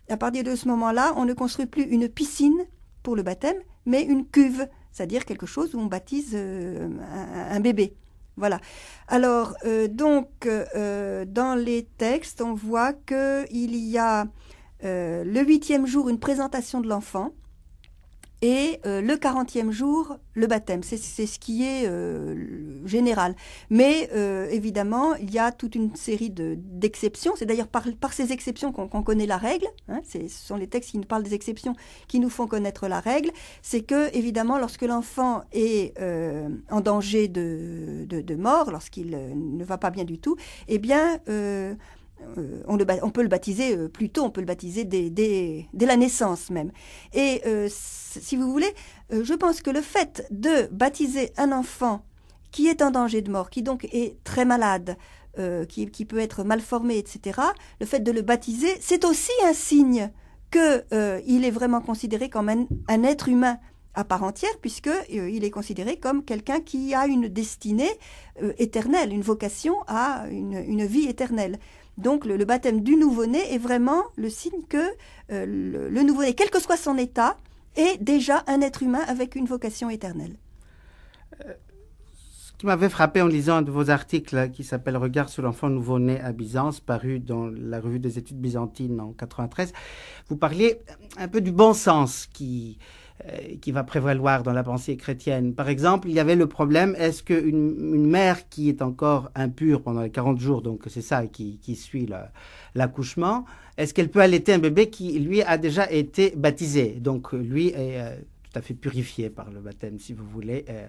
à partir de ce moment-là, on ne construit plus une piscine pour le baptême, mais une cuve, c'est-à-dire quelque chose où on baptise un, bébé. Voilà. Alors donc dans les textes, on voit que il y a le huitième jour une présentation de l'enfant et euh, le 40e jour, le baptême. C'est ce qui est euh, général. Mais euh, évidemment, il y a toute une série d'exceptions. c'est d'ailleurs par, ces exceptions qu'on connaît la règle. Hein. ce sont les textes qui nous parlent des exceptions qui nous font connaître la règle. C'est que, évidemment, lorsque l'enfant est en danger de, de mort, lorsqu'il ne va pas bien du tout, eh bien, euh, on, peut le baptiser plutôt euh, plus tôt, on peut le baptiser dès, la naissance même. Et euh, si vous voulez, je pense que le fait de baptiser un enfant qui est en danger de mort, qui donc est très malade, qui, peut être mal formé, etc., le fait de le baptiser, c'est aussi un signe qu'il est vraiment considéré comme un, être humain à part entière, puisque est considéré comme quelqu'un qui a une destinée éternelle, une vocation à une vie éternelle. Donc le, baptême du nouveau-né est vraiment le signe que euh, le, nouveau-né, quel que soit son état, est déjà un être humain avec une vocation éternelle. Euh, ce qui m'avait frappé en lisant un de vos articles qui s'appelle Regard sur l'enfant nouveau-né à Byzance, paru dans la revue des études byzantines en 1993, vous parliez un peu du bon sens qui euh, qui va prévaloir dans la pensée chrétienne. Par exemple, il y avait le problème, est-ce qu'une une mère qui est encore impure pendant les 40 jours, donc c'est ça qui, suit l'accouchement, est-ce qu'elle peut allaiter un bébé qui, lui, a déjà été baptisé Donc, lui est euh, tout à fait purifié par le baptême, si vous voulez, euh,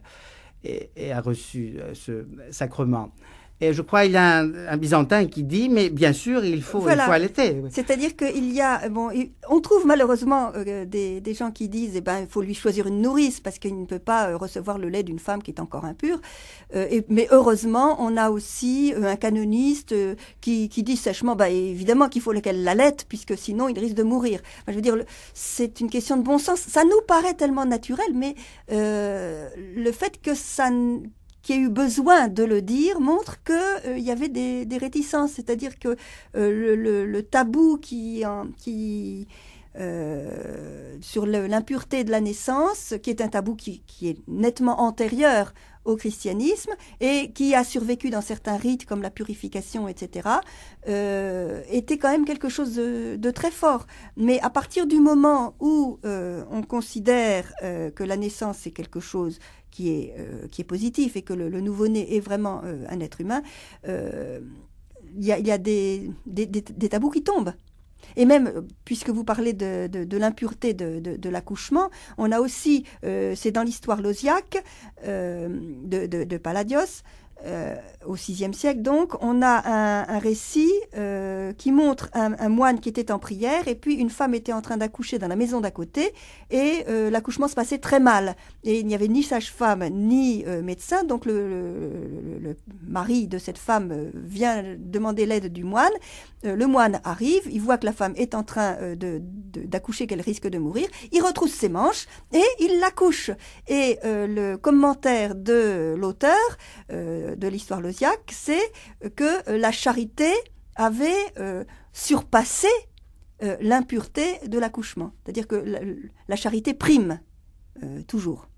et, a reçu ce sacrement. Et je crois qu'il y a un, Byzantin qui dit, mais bien sûr, il faut, voilà. allaiter. C'est-à-dire qu'il y a, bon, on trouve malheureusement euh, des, des, gens qui disent, eh ben, il faut lui choisir une nourrice parce qu'il ne peut pas euh, recevoir le lait d'une femme qui est encore impure. Euh, et, mais heureusement, on a aussi un canoniste qui, qui, dit sèchement, bah, évidemment qu'il faut qu'elle l'allaite puisque sinon il risque de mourir. je veux dire, c'est une question de bon sens. Ça nous paraît tellement naturel, mais le fait que ça qui a eu besoin de le dire montre qu'il euh, il y avait des, réticences, c'est-à-dire que euh, le, tabou qui, qui euh, sur l'impureté de la naissance, qui est un tabou qui, est nettement antérieur au christianisme et qui a survécu dans certains rites comme la purification, etc., était quand même quelque chose de, très fort. Mais à partir du moment où on considère que la naissance est quelque chose qui est, euh, qui est positif et que le, nouveau-né est vraiment euh, un être humain, euh, il y a, des, tabous qui tombent. Et même, puisque vous parlez de, l'impureté de, de l'accouchement, on a aussi, c'est dans l'histoire lausiaque de, Palladios, euh, au VIe siècle, donc, on a un, récit euh, qui montre un, moine qui était en prière et puis une femme était en train d'accoucher dans la maison d'à côté et euh, l'accouchement se passait très mal. Et il n'y avait ni sage-femme ni médecin, donc le, mari de cette femme vient demander l'aide du moine. le moine arrive, il voit que la femme est en train d'accoucher, qu'elle risque de mourir, il retrousse ses manches et il l'accouche. Et le commentaire de l'auteur, euh, de l'histoire losiaque c'est que euh, la charité avait euh, surpassé l'impureté de l'accouchement. C'est-à-dire que la, charité prime toujours.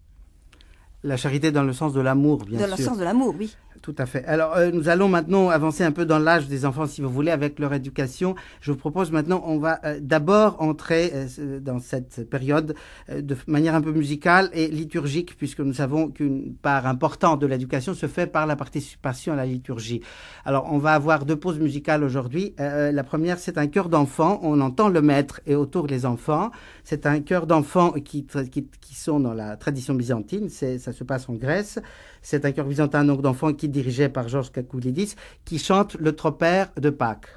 La charité dans le sens de l'amour, bien sûr. Dans le sens de l'amour, oui. Tout à fait. Alors, euh, nous allons maintenant avancer un peu dans l'âge des enfants, si vous voulez, avec leur éducation. Je vous propose maintenant, on va euh, d'abord entrer euh, dans cette période de manière un peu musicale et liturgique, puisque nous savons qu'une part importante de l'éducation se fait par la participation à la liturgie. Alors, on va avoir deux pauses musicales aujourd'hui. la première, c'est un chœur d'enfants. On entend le maître et autour les enfants. C'est un chœur d'enfants qui, qui, qui, sont dans la tradition byzantine. Ça se passe en Grèce. C'est un chœur byzantin donc d'enfants qui est dirigé par Georges Kakoulidis, qui chante le tropère de Pâques.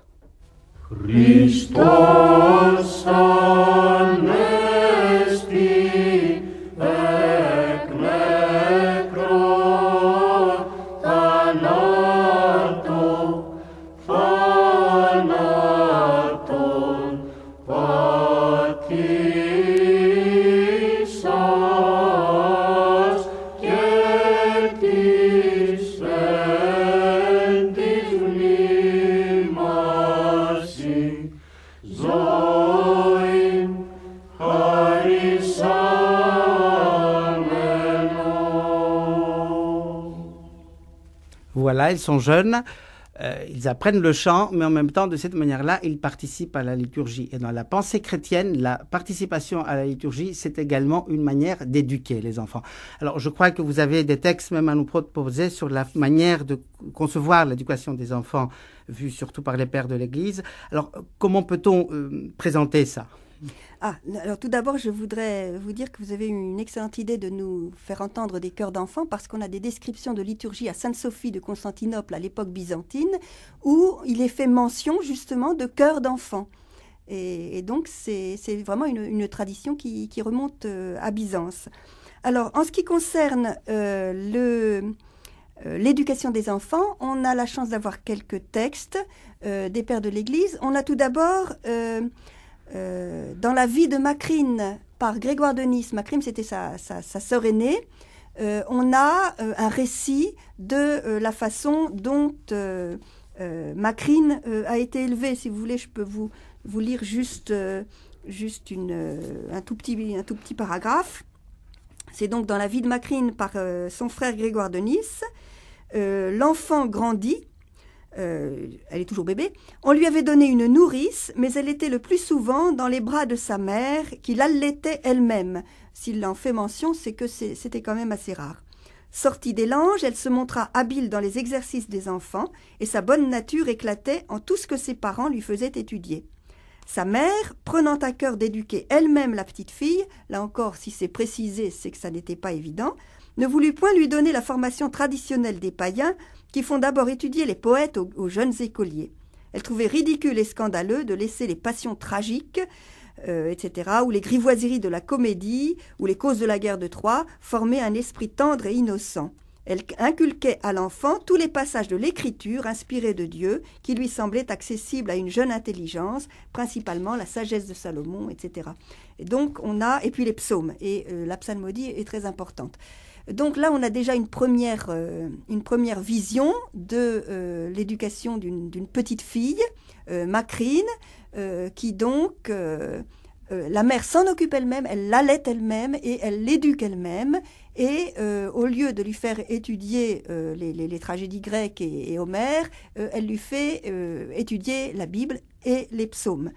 voilà, ils sont jeunes, euh, ils apprennent le chant, mais en même temps, de cette manière-là, ils participent à la liturgie. Et dans la pensée chrétienne, la participation à la liturgie, c'est également une manière d'éduquer les enfants. Alors, je crois que vous avez des textes même à nous proposer sur la manière de concevoir l'éducation des enfants, vue surtout par les pères de l'Église. Alors, comment peut-on euh, présenter ça ah, alors tout d'abord, je voudrais vous dire que vous avez une excellente idée de nous faire entendre des chœurs d'enfants parce qu'on a des descriptions de liturgie à Sainte-Sophie de Constantinople à l'époque byzantine où il est fait mention justement de chœurs d'enfants. Et, donc, c'est vraiment une, tradition qui, remonte euh, à Byzance. Alors, en ce qui concerne euh, euh, l'éducation des enfants, on a la chance d'avoir quelques textes des pères de l'Église. On a tout d'abord euh, dans la vie de Macrine par Grégoire de Nice, Macrine c'était sa, sa, sœur aînée, euh, on a euh, un récit de la façon dont Macrine a été élevée. Si vous voulez, je peux vous, vous lire juste, juste une, un, tout petit, un tout petit paragraphe. C'est donc dans la vie de Macrine par son frère Grégoire de Nice. L'enfant grandit, euh, elle est toujours bébé, on lui avait donné une nourrice, mais elle était le plus souvent dans les bras de sa mère, qui l'allaitait elle-même. S'il en fait mention, c'est que c'était quand même assez rare. Sortie des langes, elle se montra habile dans les exercices des enfants, et sa bonne nature éclatait en tout ce que ses parents lui faisaient étudier. Sa mère, prenant à cœur d'éduquer elle-même la petite fille, là encore, si c'est précisé, c'est que ça n'était pas évident, ne voulut point lui donner la formation traditionnelle des païens, qui font d'abord étudier les poètes aux, jeunes écoliers. Elle trouvait ridicule et scandaleux de laisser les passions tragiques, euh, etc., ou les grivoiseries de la comédie, ou les causes de la guerre de Troie, former un esprit tendre et innocent. Elle inculquait à l'enfant tous les passages de l'écriture inspirés de Dieu qui lui semblaient accessibles à une jeune intelligence, principalement la sagesse de Salomon, etc. Et donc on a et puis les psaumes et euh, la psalmodie est très importante. Donc là, on a déjà une première, euh, vision de euh, l'éducation d'une petite fille, euh, Macrine, qui donc, la mère s'en occupe elle-même, elle l'allait elle-même et elle l'éduque elle-même. Et au lieu de lui faire étudier les, tragédies grecques et, et Homère, elle lui fait étudier la Bible et les psaumes.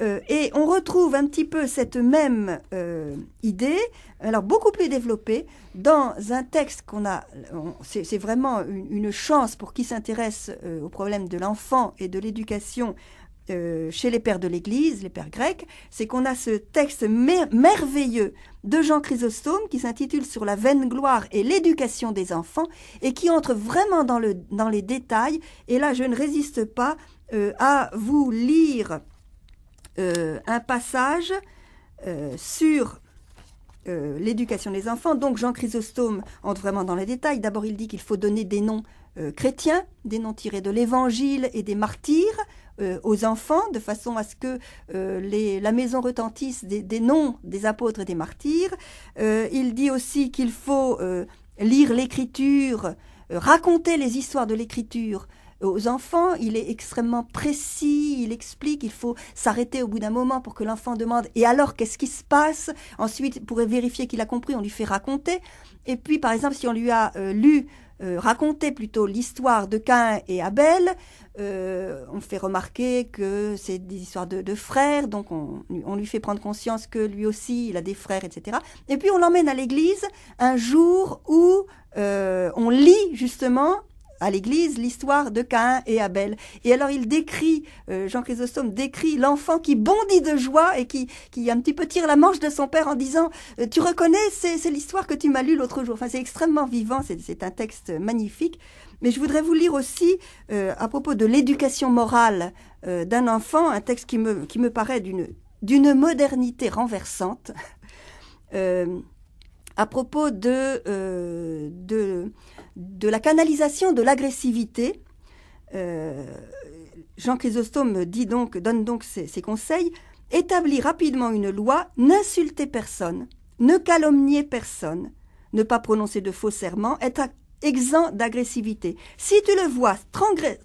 Euh, et on retrouve un petit peu cette même euh, idée, alors beaucoup plus développée, dans un texte qu'on a. C'est vraiment une, chance pour qui s'intéresse euh, au problème de l'enfant et de l'éducation chez les pères de l'Église, les pères grecs, c'est qu'on a ce texte merveilleux de Jean Chrysostome qui s'intitule Sur la vaine gloire et l'éducation des enfants et qui entre vraiment dans, le, dans les détails. Et là, je ne résiste pas à vous lire euh, un passage euh, sur euh, l'éducation des enfants. Donc Jean Chrysostome entre vraiment dans les détails. D'abord, il dit qu'il faut donner des noms chrétiens, des noms tirés de l'Évangile et des martyrs aux enfants, de façon à ce que la maison retentisse des, noms des apôtres et des martyrs. il dit aussi qu'il faut lire l'Écriture, raconter les histoires de l'Écriture aux enfants, il est extrêmement précis, il explique, il faut s'arrêter au bout d'un moment pour que l'enfant demande et alors qu'est-ce qui se passe Ensuite, pour vérifier qu'il a compris, on lui fait raconter. Et puis, par exemple, si on lui a euh, lu euh, raconter plutôt l'histoire de Cain et Abel. Euh, on fait remarquer que c'est des histoires de, de frères, donc on, lui fait prendre conscience que lui aussi, il a des frères, etc. Et puis on l'emmène à l'église un jour où on lit justement à l'Église l'histoire de Caïn et Abel. Et alors il décrit, euh, Jean Chrysostome décrit l'enfant qui bondit de joie et qui, qui un petit peu tire la manche de son père en disant euh, Tu reconnais, c'est, l'histoire que tu m'as lue l'autre jour. Enfin, c'est extrêmement vivant, c'est, un texte magnifique. Mais je voudrais vous lire aussi, euh, à propos de l'éducation morale d'un enfant, un texte qui me, qui me paraît d'une, d'une modernité renversante, à propos de, de de la canalisation de l'agressivité. Euh, Jean Chrysostome dit donc, donne donc ses, conseils établit rapidement une loi n'insultez personne, ne calomniez personne, ne pas prononcer de faux serments, être exempt d'agressivité. Si tu le vois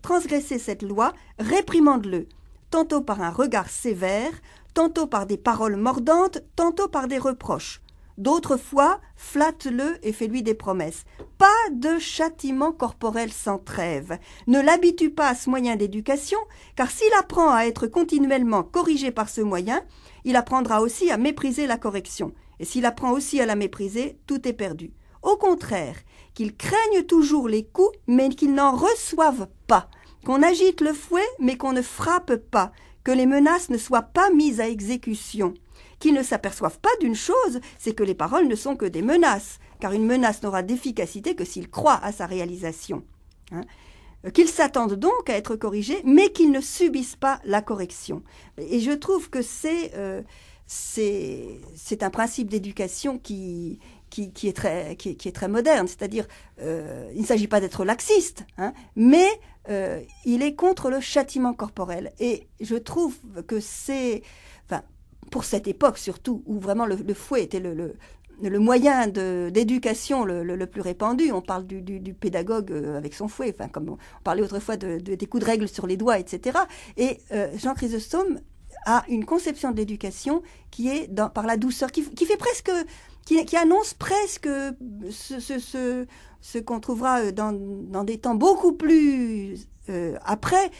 transgresser cette loi, réprimande-le, tantôt par un regard sévère, tantôt par des paroles mordantes, tantôt par des reproches. D'autres fois, flatte-le et fais-lui des promesses. Pas de châtiment corporel sans trêve. Ne l'habitue pas à ce moyen d'éducation, car s'il apprend à être continuellement corrigé par ce moyen, il apprendra aussi à mépriser la correction. Et s'il apprend aussi à la mépriser, tout est perdu. Au contraire, qu'il craigne toujours les coups, mais qu'il n'en reçoive pas. Qu'on agite le fouet, mais qu'on ne frappe pas. Que les menaces ne soient pas mises à exécution qu'ils ne s'aperçoivent pas d'une chose, c'est que les paroles ne sont que des menaces, car une menace n'aura d'efficacité que s'il croit à sa réalisation. Hein. Euh, qu'ils s'attendent donc à être corrigés, mais qu'ils ne subissent pas la correction. Et je trouve que c'est euh, un principe d'éducation qui, qui, est très, qui, est très moderne. C'est-à-dire, euh, il ne s'agit pas d'être laxiste, hein, mais il est contre le châtiment corporel. Et je trouve que c'est pour cette époque surtout, où vraiment le, fouet était le, moyen d'éducation le, plus répandu. On parle du, pédagogue euh, avec son fouet, enfin, comme on, parlait autrefois de, des coups de règle sur les doigts, etc. Et euh, Jean Chrysostome a une conception de l'éducation qui est par la douceur, qui, fait presque, qui, annonce presque ce, ce, qu'on trouvera euh, dans, des temps beaucoup plus après,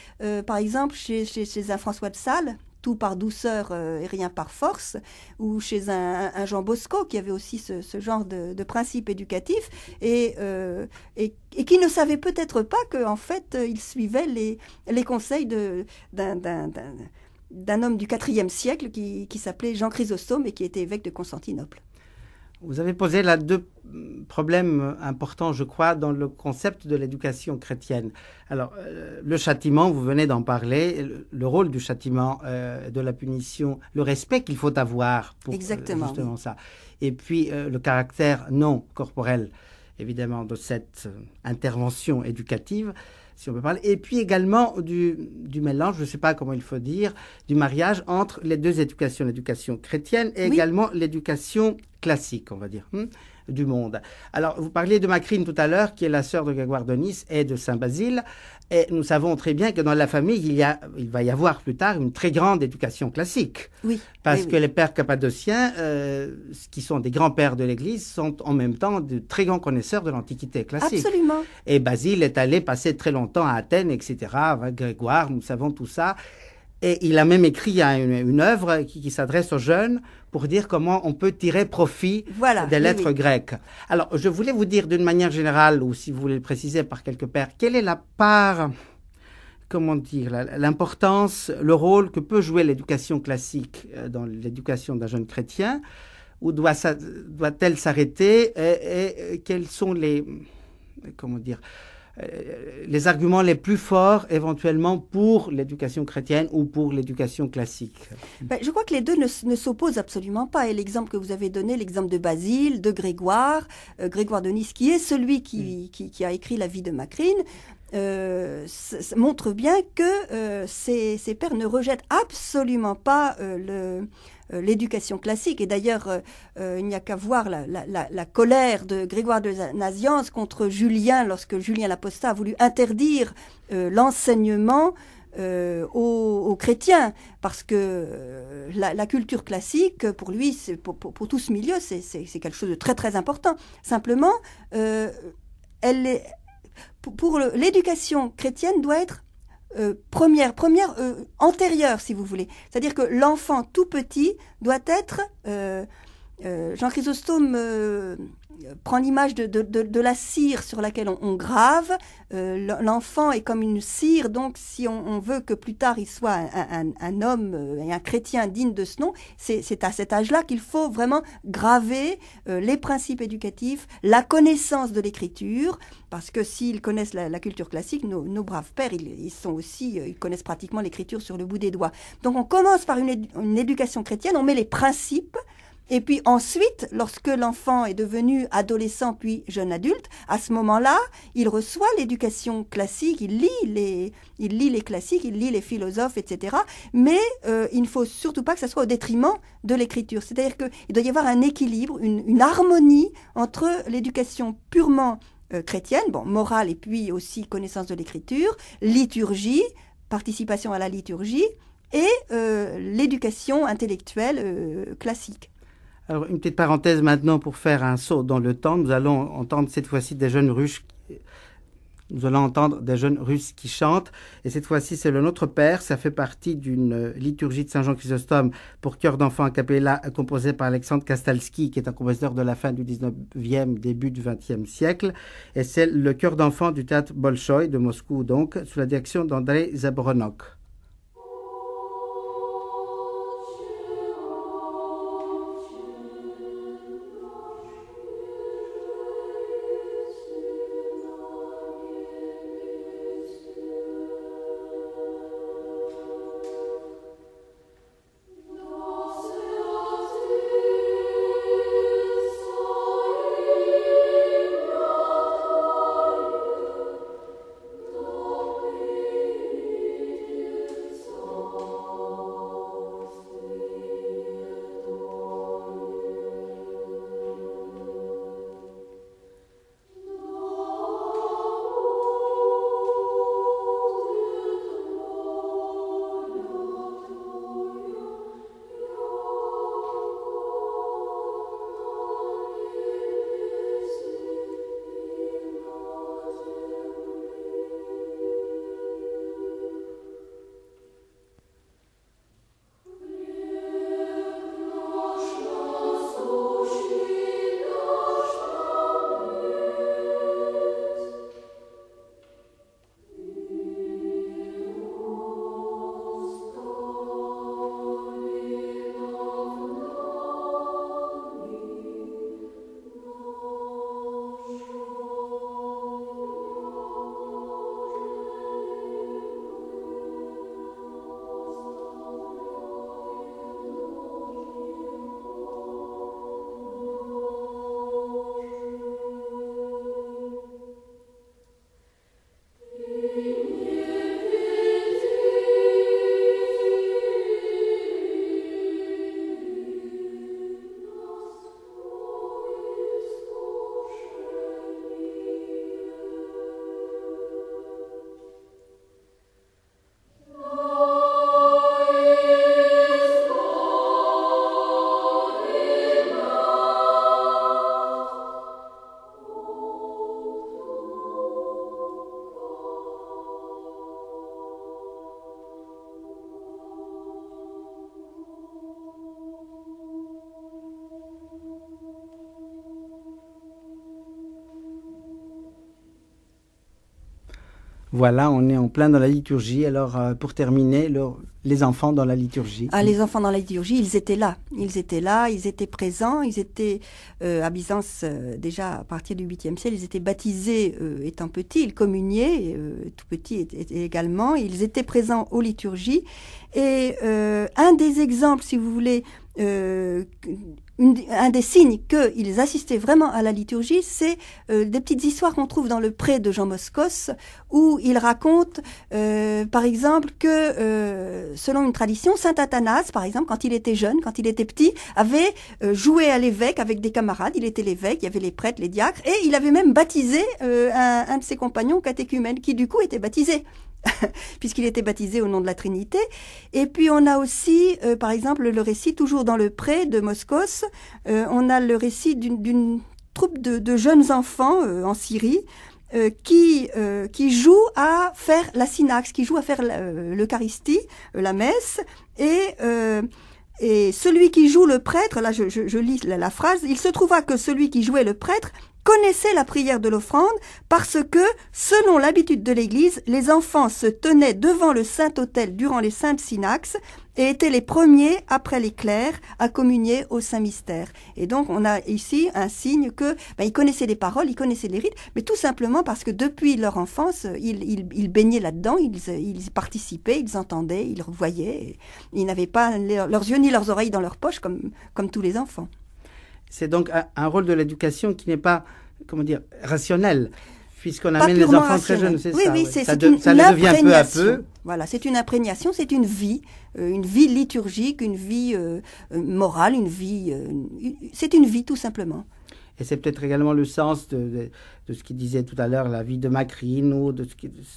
par exemple chez, chez, chez un François de Sales, tout par douceur euh, et rien par force, ou chez un, Jean Bosco qui avait aussi ce, genre de, principe éducatif, euh, et, et, qui ne savait peut-être pas qu'en fait il suivait les, les conseils d'un homme du IVe siècle qui, qui s'appelait Jean Chrysostome et qui était évêque de Constantinople. Vous avez posé là deux problèmes importants, je crois, dans le concept de l'éducation chrétienne. Alors, euh, le châtiment, vous venez d'en parler, le rôle du châtiment, euh, de la punition, le respect qu'il faut avoir pour euh, justement ça. Et puis, le caractère non corporel, évidemment, de cette intervention éducative. Si on peut parler. Et puis également du, mélange, je ne sais pas comment il faut dire, du mariage entre les deux éducations, l'éducation chrétienne et également l'éducation classique, on va dire, hmm, du monde. Alors, vous parliez de Macrine tout à l'heure, qui est la sœur de Grégoire de Nice et de Saint Basile. Et nous savons très bien que dans la famille, il, y a, il va y avoir plus tard une très grande éducation classique. Oui. Parce que les pères cappadociens, euh, qui sont des grands-pères de l'Église, sont en même temps de très grands connaisseurs de l'Antiquité classique. Absolument. Et Basile est allé passer très longtemps à Athènes, etc. Grégoire, nous savons tout ça. Et il a même écrit hein, une, une œuvre qui s'adresse aux jeunes pour dire comment on peut tirer profit voilà, des lettres grecques. Alors, je voulais vous dire d'une manière générale, ou si vous voulez le préciser par quelques pairs, quelle est la part, comment dire, l'importance, le rôle que peut jouer l'éducation classique euh, dans l'éducation d'un jeune chrétien, ou doit-elle s'arrêter, et, quels sont les, comment dire, euh, les arguments les plus forts éventuellement pour l'éducation chrétienne ou pour l'éducation classique ben, Je crois que les deux ne, s'opposent absolument pas. Et l'exemple que vous avez donné, l'exemple de Basile, de Grégoire, euh, Grégoire de Nice, qui est celui mm. qui, qui, a écrit la vie de Macrine, euh, montre bien que ses ces, pères ne rejettent absolument pas le... Euh, l'éducation classique. Et d'ailleurs, euh, euh, il n'y a qu'à voir la, colère de Grégoire de Nazianze contre Julien lorsque Julien Laposta a voulu interdire l'enseignement aux, chrétiens, parce que la, culture classique, pour lui, pour, tout ce milieu, c'est quelque chose de très très important. Simplement, elle est, pour l'éducation chrétienne doit être euh, première, première euh, antérieure, si vous voulez. C'est-à-dire que l'enfant tout petit doit être, euh, Jean Chrysostome prend l'image de, la cire sur laquelle on, grave. Euh, l'enfant est comme une cire, donc si on, veut que plus tard il soit un, homme euh, et un chrétien digne de ce nom, c'est à cet âge-là qu'il faut vraiment graver euh, les principes éducatifs, la connaissance de l'écriture, parce que s'ils connaissent la, culture classique, nos, braves pères, ils, sont aussi, ils connaissent pratiquement l'écriture sur le bout des doigts. Donc on commence par une éducation chrétienne, on met les principes. Et puis ensuite, lorsque l'enfant est devenu adolescent puis jeune adulte, à ce moment-là, il reçoit l'éducation classique, il lit, les, il lit les classiques, il lit les philosophes, etc. Mais euh, il ne faut surtout pas que ça soit au détriment de l'écriture. C'est-à-dire qu'il doit y avoir un équilibre, une, harmonie entre l'éducation purement euh, chrétienne, bon, morale et puis aussi connaissance de l'écriture, liturgie, participation à la liturgie, et euh, l'éducation intellectuelle classique. Alors, une petite parenthèse maintenant pour faire un saut dans le temps. Nous allons entendre cette fois-ci des jeunes Russes. Nous allons entendre des jeunes Russes qui chantent. Et cette fois-ci, c'est le Notre Père. Ça fait partie d'une euh, liturgie de Saint Jean Chrysostome pour cœur d'enfants à capella euh, composée par Alexandre Kastalski, qui est un compositeur de la fin du 19e, début du 20e siècle. Et c'est le cœur d'enfants du théâtre Bolshoï de Moscou, donc, sous la direction d'André Zabronok. Voilà, on est en plein dans la liturgie. Alors, euh, pour terminer, les enfants dans la liturgie. Ah, les enfants dans la liturgie, ils étaient là. Ils étaient là, ils étaient présents. Ils étaient euh, à Byzance euh, déjà à partir du 8e siècle. Ils étaient baptisés étant petits. Ils communiaient, tout petits également. Ils étaient présents aux liturgies. Et un des exemples, si vous voulez, euh, un des signes qu'ils assistaient vraiment à la liturgie, c'est euh, des petites histoires qu'on trouve dans le pré de Jean Moscos, où il raconte, euh, par exemple, que selon une tradition, Saint Athanase, par exemple, quand il était jeune, quand il était petit, avait joué à l'évêque avec des camarades. Il était l'évêque, il y avait les prêtres, les diacres, et il avait même baptisé un, de ses compagnons catéchumènes, qui du coup était baptisé puisqu'il était baptisé au nom de la Trinité. Et puis on a aussi, euh, par exemple, le récit, toujours dans le pré de Moscos, euh, on a le récit d'une troupe de, jeunes enfants euh, en Syrie. qui, qui joue à faire la synaxe, qui jouent à faire l'Eucharistie, la messe, et et celui qui joue le prêtre, là je, lis la, phrase, il se trouva que celui qui jouait le prêtre connaissaient la prière de l'offrande parce que, selon l'habitude de l'Église, les enfants se tenaient devant le Saint-Autel durant les saintes synaxes et étaient les premiers, après les clercs, à communier au Saint-Mystère. Et donc, on a ici un signe que ben, ils connaissaient les paroles, ils connaissaient les rites, mais tout simplement parce que depuis leur enfance, ils, ils, ils baignaient là-dedans, ils, ils, participaient, ils entendaient, ils voyaient. Ils n'avaient pas leurs yeux ni leurs oreilles dans leur poche comme, comme tous les enfants. C'est donc un, rôle de l'éducation qui n'est pas, comment dire, rationnel, puisqu'on amène les enfants très jeunes, c'est oui, ça. Oui, oui, ça, ça devient peu à peu. Voilà, c'est une imprégnation, c'est une vie, euh, une vie liturgique, une vie euh, euh, morale, une vie, c'est une vie tout simplement. Et c'est peut-être également le sens de, ce qu'il disait tout à l'heure, la vie de Macrine ou de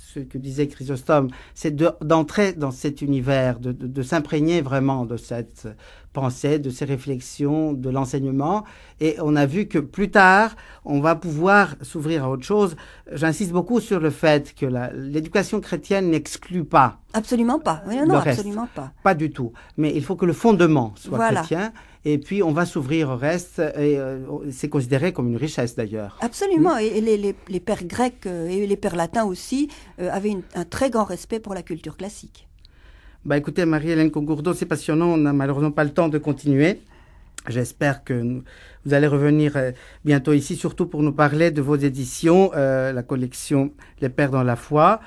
ce, que disait Chrysostome. C'est d'entrer dans cet univers, de, s'imprégner vraiment de cette pensée, de ces réflexions, de l'enseignement. Et on a vu que plus tard, on va pouvoir s'ouvrir à autre chose. J'insiste beaucoup sur le fait que l'éducation chrétienne n'exclut pas. Absolument pas. non, absolument pas. Pas du tout. Mais il faut que le fondement soit chrétien et puis on va s'ouvrir au reste. Et euh, c'est considéré comme une richesse d'ailleurs. Absolument. Mm. Et les, pères grecs euh, et les pères latins aussi euh, avaient un très grand respect pour la culture classique. Bah écoutez, Marie-Hélène Congourdo, c'est passionnant. On n'a malheureusement pas le temps de continuer. J'espère que vous allez revenir bientôt ici, surtout pour nous parler de vos éditions, la collection Les Pères dans la foi.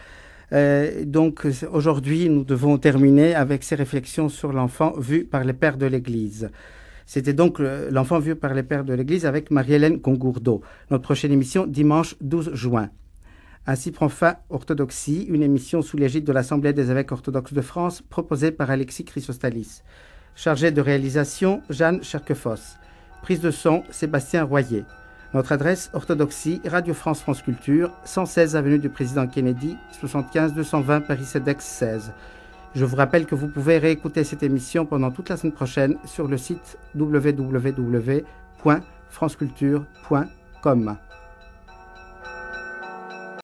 donc aujourd'hui, nous devons terminer avec ces réflexions sur l'enfant vu par les pères de l'Église. C'était donc euh, l'enfant vu par les pères de l'Église avec Marie-Hélène Congourdeau. Notre prochaine émission, dimanche 12 juin. Ainsi prend fin Orthodoxie, une émission sous l'égide de l'Assemblée des évêques orthodoxes de France, proposée par Alexis Chrysostalis. Chargée de réalisation, Jeanne Cherquefosse. Prise de son, Sébastien Royer. Notre adresse, Orthodoxie, Radio France France Culture, 116 avenue du Président Kennedy, 75 220 Paris-Sedex 16. Je vous rappelle que vous pouvez réécouter cette émission pendant toute la semaine prochaine sur le site www.franceculture.com.